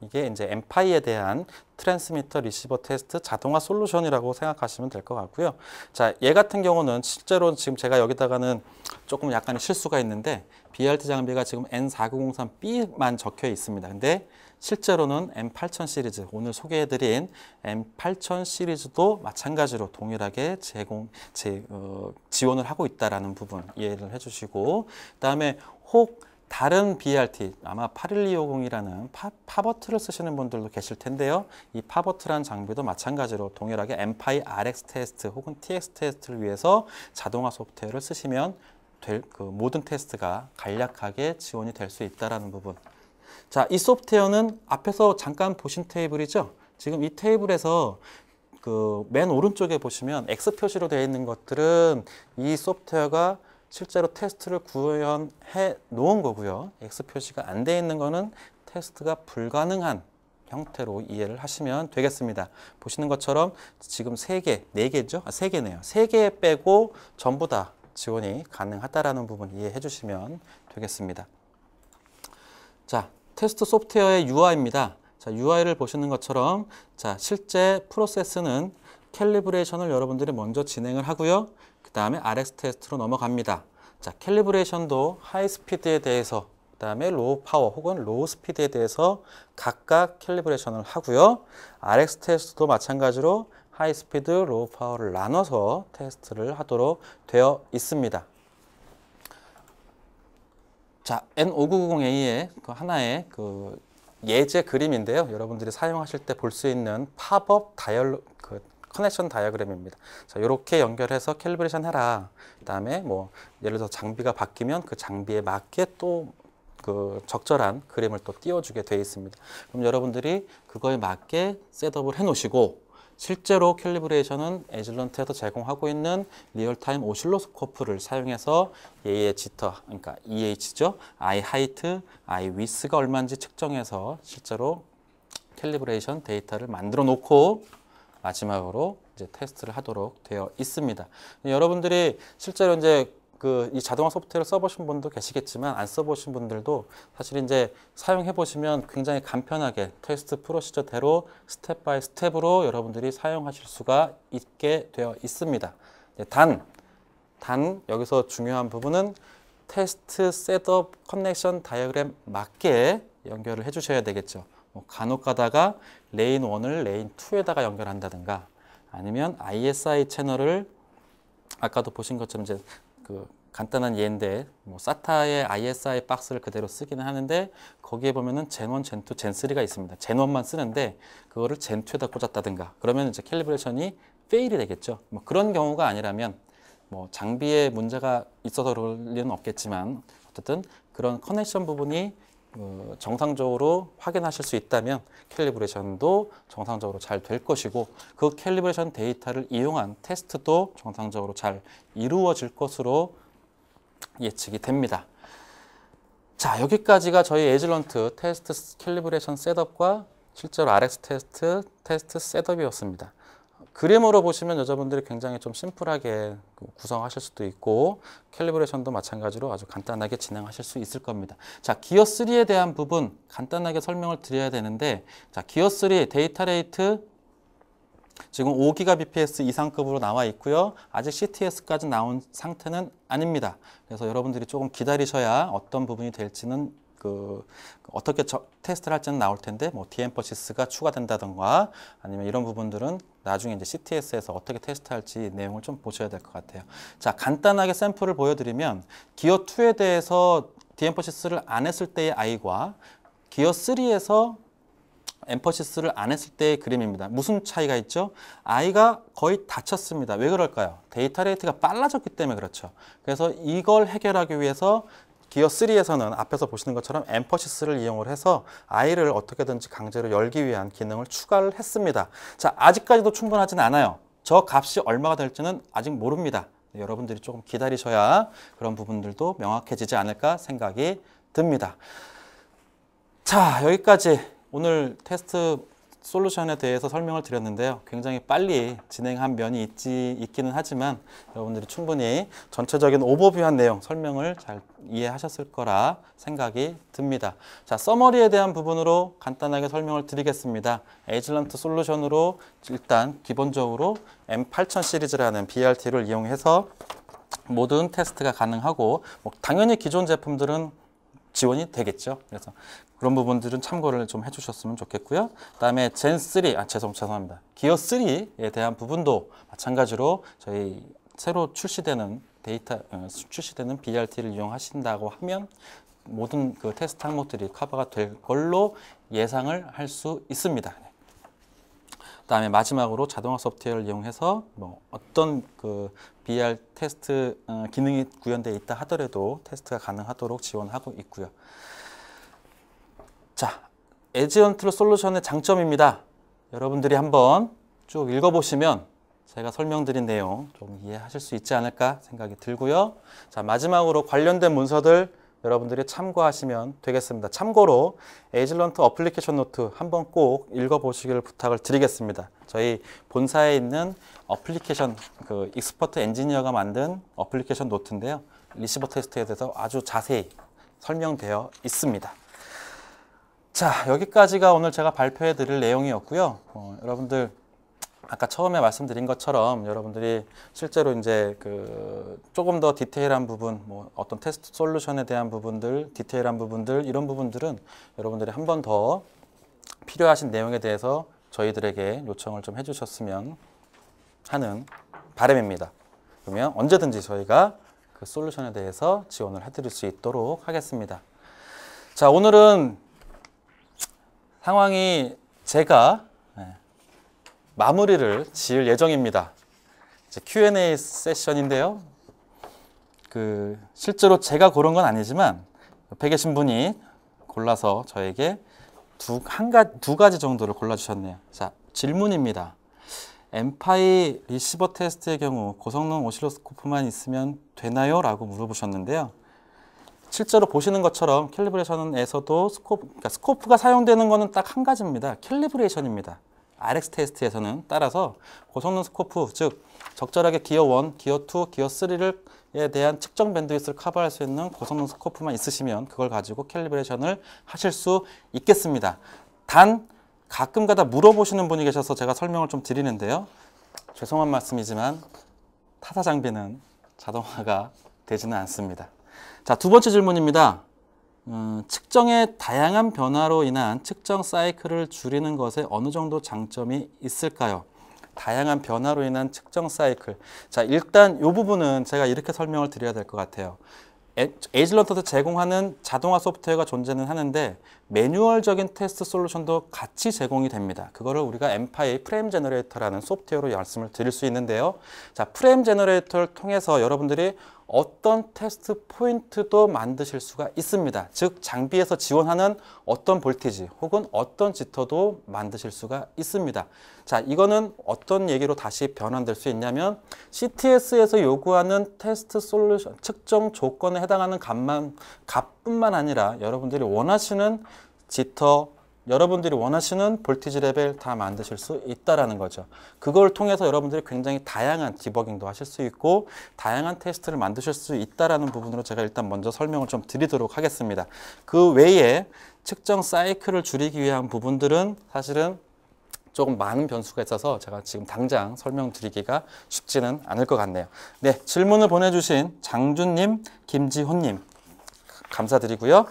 이게 이제 엠파이에 대한 트랜스미터 리시버 테스트 자동화 솔루션이라고 생각하시면 될 것 같고요. 자, 얘 같은 경우는 실제로 지금 제가 여기다가는 조금 약간의 실수가 있는데 BRT 장비가 지금 N4903B만 적혀 있습니다. 근데 실제로는 M8000 시리즈, 오늘 소개해드린 M8000 시리즈도 마찬가지로 동일하게 제공, 제, 어, 지원을 하고 있다는 부분 이해를 해주시고 그 다음에 혹 다른 BRT, 아마 81250이라는 파, 버트를 쓰시는 분들도 계실 텐데요. 이 파버트란 장비도 마찬가지로 동일하게 MPI RX 테스트 혹은 TX 테스트를 위해서 자동화 소프트웨어를 쓰시면 될, 그 모든 테스트가 간략하게 지원이 될 수 있다는 부분 자, 이 소프트웨어는 앞에서 잠깐 보신 테이블이죠? 지금 이 테이블에서 그 맨 오른쪽에 보시면 X 표시로 되어 있는 것들은 이 소프트웨어가 실제로 테스트를 구현해 놓은 거고요. X 표시가 안 되어 있는 거는 테스트가 불가능한 형태로 이해를 하시면 되겠습니다. 보시는 것처럼 지금 3개4개죠 3개네요. 아, 3개 빼고 전부 다 지원이 가능하다라는 부분 이해해 주시면 되겠습니다. 자, 테스트 소프트웨어의 UI입니다. 자, UI를 보시는 것처럼 자, 실제 프로세스는 캘리브레이션을 여러분들이 먼저 진행을 하고요. 그 다음에 RX 테스트로 넘어갑니다. 자, 캘리브레이션도 하이 스피드에 대해서 그 다음에 로우 파워 혹은 로우 스피드에 대해서 각각 캘리브레이션을 하고요. RX 테스트도 마찬가지로 하이 스피드, 로우 파워를 나눠서 테스트를 하도록 되어 있습니다. 자, N5990A의 그 하나의 그 예제 그림인데요. 여러분들이 사용하실 때 볼 수 있는 팝업 다이얼 그 커넥션 다이어그램입니다. 자, 이렇게 연결해서 캘리브레이션 해라. 그다음에 뭐 예를 들어 장비가 바뀌면 그 장비에 맞게 또 그 적절한 그림을 또 띄워주게 돼 있습니다. 그럼 여러분들이 그거에 맞게 셋업을 해놓으시고 실제로 캘리브레이션은 에즐런트에서 제공하고 있는 리얼타임 오실로스코프를 사용해서 얘의 지터, 그러니까 EH죠. I h e i I w i 가 얼마인지 측정해서 실제로 캘리브레이션 데이터를 만들어 놓고 마지막으로 이제 테스트를 하도록 되어 있습니다. 여러분들이 실제로 이제 그이 자동화 소프트웨어를 써보신 분도 계시겠지만 안 써보신 분들도 사실 이제 사용해 보시면 굉장히 간편하게 테스트 프로시저대로 스텝 바이 스텝으로 여러분들이 사용하실 수가 있게 되어 있습니다. 네, 단, 단 여기서 중요한 부분은 테스트 셋업 커넥션 다이어그램 맞게 연결을 해 주셔야 되겠죠. 뭐 간혹 가다가 레인 1을 레인 2에다가 연결한다든가 아니면 ISI 채널을 아까도 보신 것처럼 이제 그 간단한 예인데 뭐 사타의 ISI 박스를 그대로 쓰기는 하는데 거기에 보면은 젠1, 젠2, 젠3가 있습니다. 젠1만 쓰는데 그거를 젠2에다 꽂았다든가 그러면 이제 캘리브레이션이 페일이 되겠죠. 뭐 그런 경우가 아니라면 뭐 장비에 문제가 있어서 그럴 리는 없겠지만 어쨌든 그런 커넥션 부분이 어, 정상적으로 확인하실 수 있다면 캘리브레이션도 정상적으로 잘 될 것이고 그 캘리브레이션 데이터를 이용한 테스트도 정상적으로 잘 이루어질 것으로 예측이 됩니다. 자 여기까지가 저희 에질런트 테스트 캘리브레이션 셋업과 실제로 RX 테스트, 테스트 셋업이었습니다. 그림으로 보시면 여자분들이 굉장히 좀 심플하게 그 구성하실 수도 있고 캘리브레이션도 마찬가지로 아주 간단하게 진행하실 수 있을 겁니다. 자, 기어 3에 대한 부분 간단하게 설명을 드려야 되는데 자, 기어 3 데이터 레이트 지금 5 g bps 이상급으로 나와 있고요. 아직 CTS까지 나온 상태는 아닙니다. 그래서 여러분들이 조금 기다리셔야 어떤 부분이 될지는 그 어떻게 저, 테스트를 할지는 나올 텐데 뭐 디엠퍼시스가 추가된다던가 아니면 이런 부분들은 나중에 이제 CTS에서 어떻게 테스트할지 내용을 좀 보셔야 될 것 같아요. 자, 간단하게 샘플을 보여드리면 기어 2에 대해서 디엠퍼시스를 안 했을 때의 아이과 기어 3에서 엠퍼시스를 안 했을 때의 그림입니다. 무슨 차이가 있죠? 아이가 거의 다쳤습니다. 왜 그럴까요? 데이터 레이트가 빨라졌기 때문에 그렇죠. 그래서 이걸 해결하기 위해서 기어 3에서는 앞에서 보시는 것처럼 엠퍼시스를 이용을 해서 아이를 어떻게든지 강제로 열기 위한 기능을 추가를 했습니다. 자, 아직까지도 충분하진 않아요. 저 값이 얼마가 될지는 아직 모릅니다. 네, 여러분들이 조금 기다리셔야 그런 부분들도 명확해지지 않을까 생각이 듭니다. 자, 여기까지 오늘 테스트 솔루션에 대해서 설명을 드렸는데요. 굉장히 빨리 진행한 면이 있지, 있기는 하지만 여러분들이 충분히 전체적인 오버뷰한 내용 설명을 잘 이해하셨을 거라 생각이 듭니다. 자, 서머리에 대한 부분으로 간단하게 설명을 드리겠습니다. 에이즐런트 솔루션으로 일단 기본적으로 M8000 시리즈라는 BRT를 이용해서 모든 테스트가 가능하고 뭐 당연히 기존 제품들은 지원이 되겠죠. 그래서 그런 부분들은 참고를 좀 해주셨으면 좋겠고요. 그다음에 젠3, 아 죄송 죄송합니다. 기어 3에 대한 부분도 마찬가지로 저희 새로 출시되는 데이터 어, 출시되는 BRT를 이용하신다고 하면 모든 그 테스트 항목들이 커버가 될 걸로 예상을 할 수 있습니다. 그다음에 네. 마지막으로 자동화 소프트웨어를 이용해서 뭐 어떤 그 BR 테스트 어, 기능이 구현되어 있다 하더라도 테스트가 가능하도록 지원하고 있고요. 자, 에지언트로 솔루션의 장점입니다. 여러분들이 한번 쭉 읽어보시면 제가 설명드린 내용 좀 이해하실 수 있지 않을까 생각이 들고요. 자, 마지막으로 관련된 문서들 여러분들이 참고하시면 되겠습니다. 참고로 에이질런트 어플리케이션 노트 한번 꼭 읽어보시기를 부탁을 드리겠습니다. 저희 본사에 있는 어플리케이션 그 익스퍼트 엔지니어가 만든 어플리케이션 노트인데요. 리시버 테스트에 대해서 아주 자세히 설명되어 있습니다. 자 여기까지가 오늘 제가 발표해 드릴 내용이었고요. 어, 여러분들 아까 처음에 말씀드린 것처럼 여러분들이 실제로 이제 그 조금 더 디테일한 부분, 뭐 어떤 테스트 솔루션에 대한 부분들, 디테일한 부분들 이런 부분들은 여러분들이 한 번 더 필요하신 내용에 대해서 저희들에게 요청을 좀 해주셨으면 하는 바람입니다. 그러면 언제든지 저희가 그 솔루션에 대해서 지원을 해드릴 수 있도록 하겠습니다. 자 오늘은 상황이 제가 네, 마무리를 지을 예정입니다. Q&A 세션인데요. 그 실제로 제가 고른 건 아니지만 옆에 계신 분이 골라서 저에게 두, 한 가, 두 가지 정도를 골라주셨네요. 자, 질문입니다. 엠파이 리시버 테스트의 경우 고성능 오실로스코프만 있으면 되나요? 라고 물어보셨는데요. 실제로 보시는 것처럼 캘리브레이션에서도 스코프, 그러니까 스코프가 사용되는 것은 딱 한 가지입니다. 캘리브레이션입니다. RX 테스트에서는 따라서 고성능 스코프, 즉 적절하게 기어 1, 기어 2, 기어 3에 대한 측정 밴드위윗를 커버할 수 있는 고성능 스코프만 있으시면 그걸 가지고 캘리브레이션을 하실 수 있겠습니다. 단 가끔가다 물어보시는 분이 계셔서 제가 설명을 좀 드리는데요. 죄송한 말씀이지만 타사 장비는 자동화가 되지는 않습니다. 자, 두 번째 질문입니다. 어, 측정의 다양한 변화로 인한 측정 사이클을 줄이는 것에 어느 정도 장점이 있을까요? 다양한 변화로 인한 측정 사이클. 자, 일단 이 부분은 제가 이렇게 설명을 드려야 될 것 같아요. 에이질런터에서 제공하는 자동화 소프트웨어가 존재는 하는데 매뉴얼적인 테스트 솔루션도 같이 제공이 됩니다. 그거를 우리가 엠파이 프레임 제너레이터라는 소프트웨어로 말씀을 드릴 수 있는데요. 자, 프레임 제너레이터를 통해서 여러분들이 어떤 테스트 포인트도 만드실 수가 있습니다. 즉 장비에서 지원하는 어떤 볼티지 혹은 어떤 지터도 만드실 수가 있습니다. 자 이거는 어떤 얘기로 다시 변환될 수 있냐면 CTS에서 요구하는 테스트 솔루션 측정 조건에 해당하는 값만, 값뿐만 아니라 여러분들이 원하시는 지터 여러분들이 원하시는 볼티지 레벨 다 만드실 수 있다라는 거죠. 그걸 통해서 여러분들이 굉장히 다양한 디버깅도 하실 수 있고 다양한 테스트를 만드실 수 있다라는 부분으로 제가 일단 먼저 설명을 좀 드리도록 하겠습니다. 그 외에 측정 사이클을 줄이기 위한 부분들은 사실은 조금 많은 변수가 있어서 제가 지금 당장 설명드리기가 쉽지는 않을 것 같네요. 네, 질문을 보내주신 장준님, 김지훈님 감사드리고요.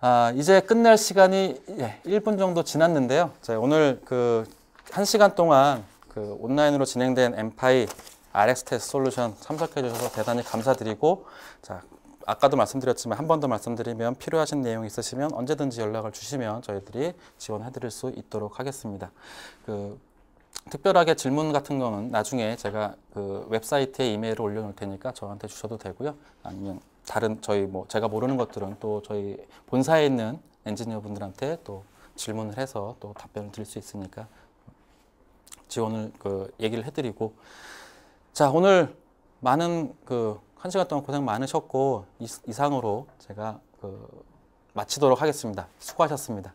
아, 이제 끝날 시간이 예, 1분 정도 지났는데요. 자, 오늘 그 1시간 동안 그 온라인으로 진행된 엠파이 RX 테스트 솔루션 참석해 주셔서 대단히 감사드리고 자, 아까도 말씀드렸지만 한 번 더 말씀드리면 필요하신 내용 있으시면 언제든지 연락을 주시면 저희들이 지원해 드릴 수 있도록 하겠습니다. 그 특별하게 질문 같은 거는 나중에 제가 그 웹사이트에 이메일을 올려 놓을 테니까 저한테 주셔도 되고요. 아니면 다른 저희 뭐 제가 모르는 것들은 또 저희 본사에 있는 엔지니어분들한테 또 질문을 해서 또 답변을 드릴 수 있으니까 지원을 그 얘기를 해드리고 자 오늘 많은 그한 시간 동안 고생 많으셨고 이, 이상으로 제가 그 마치도록 하겠습니다. 수고하셨습니다.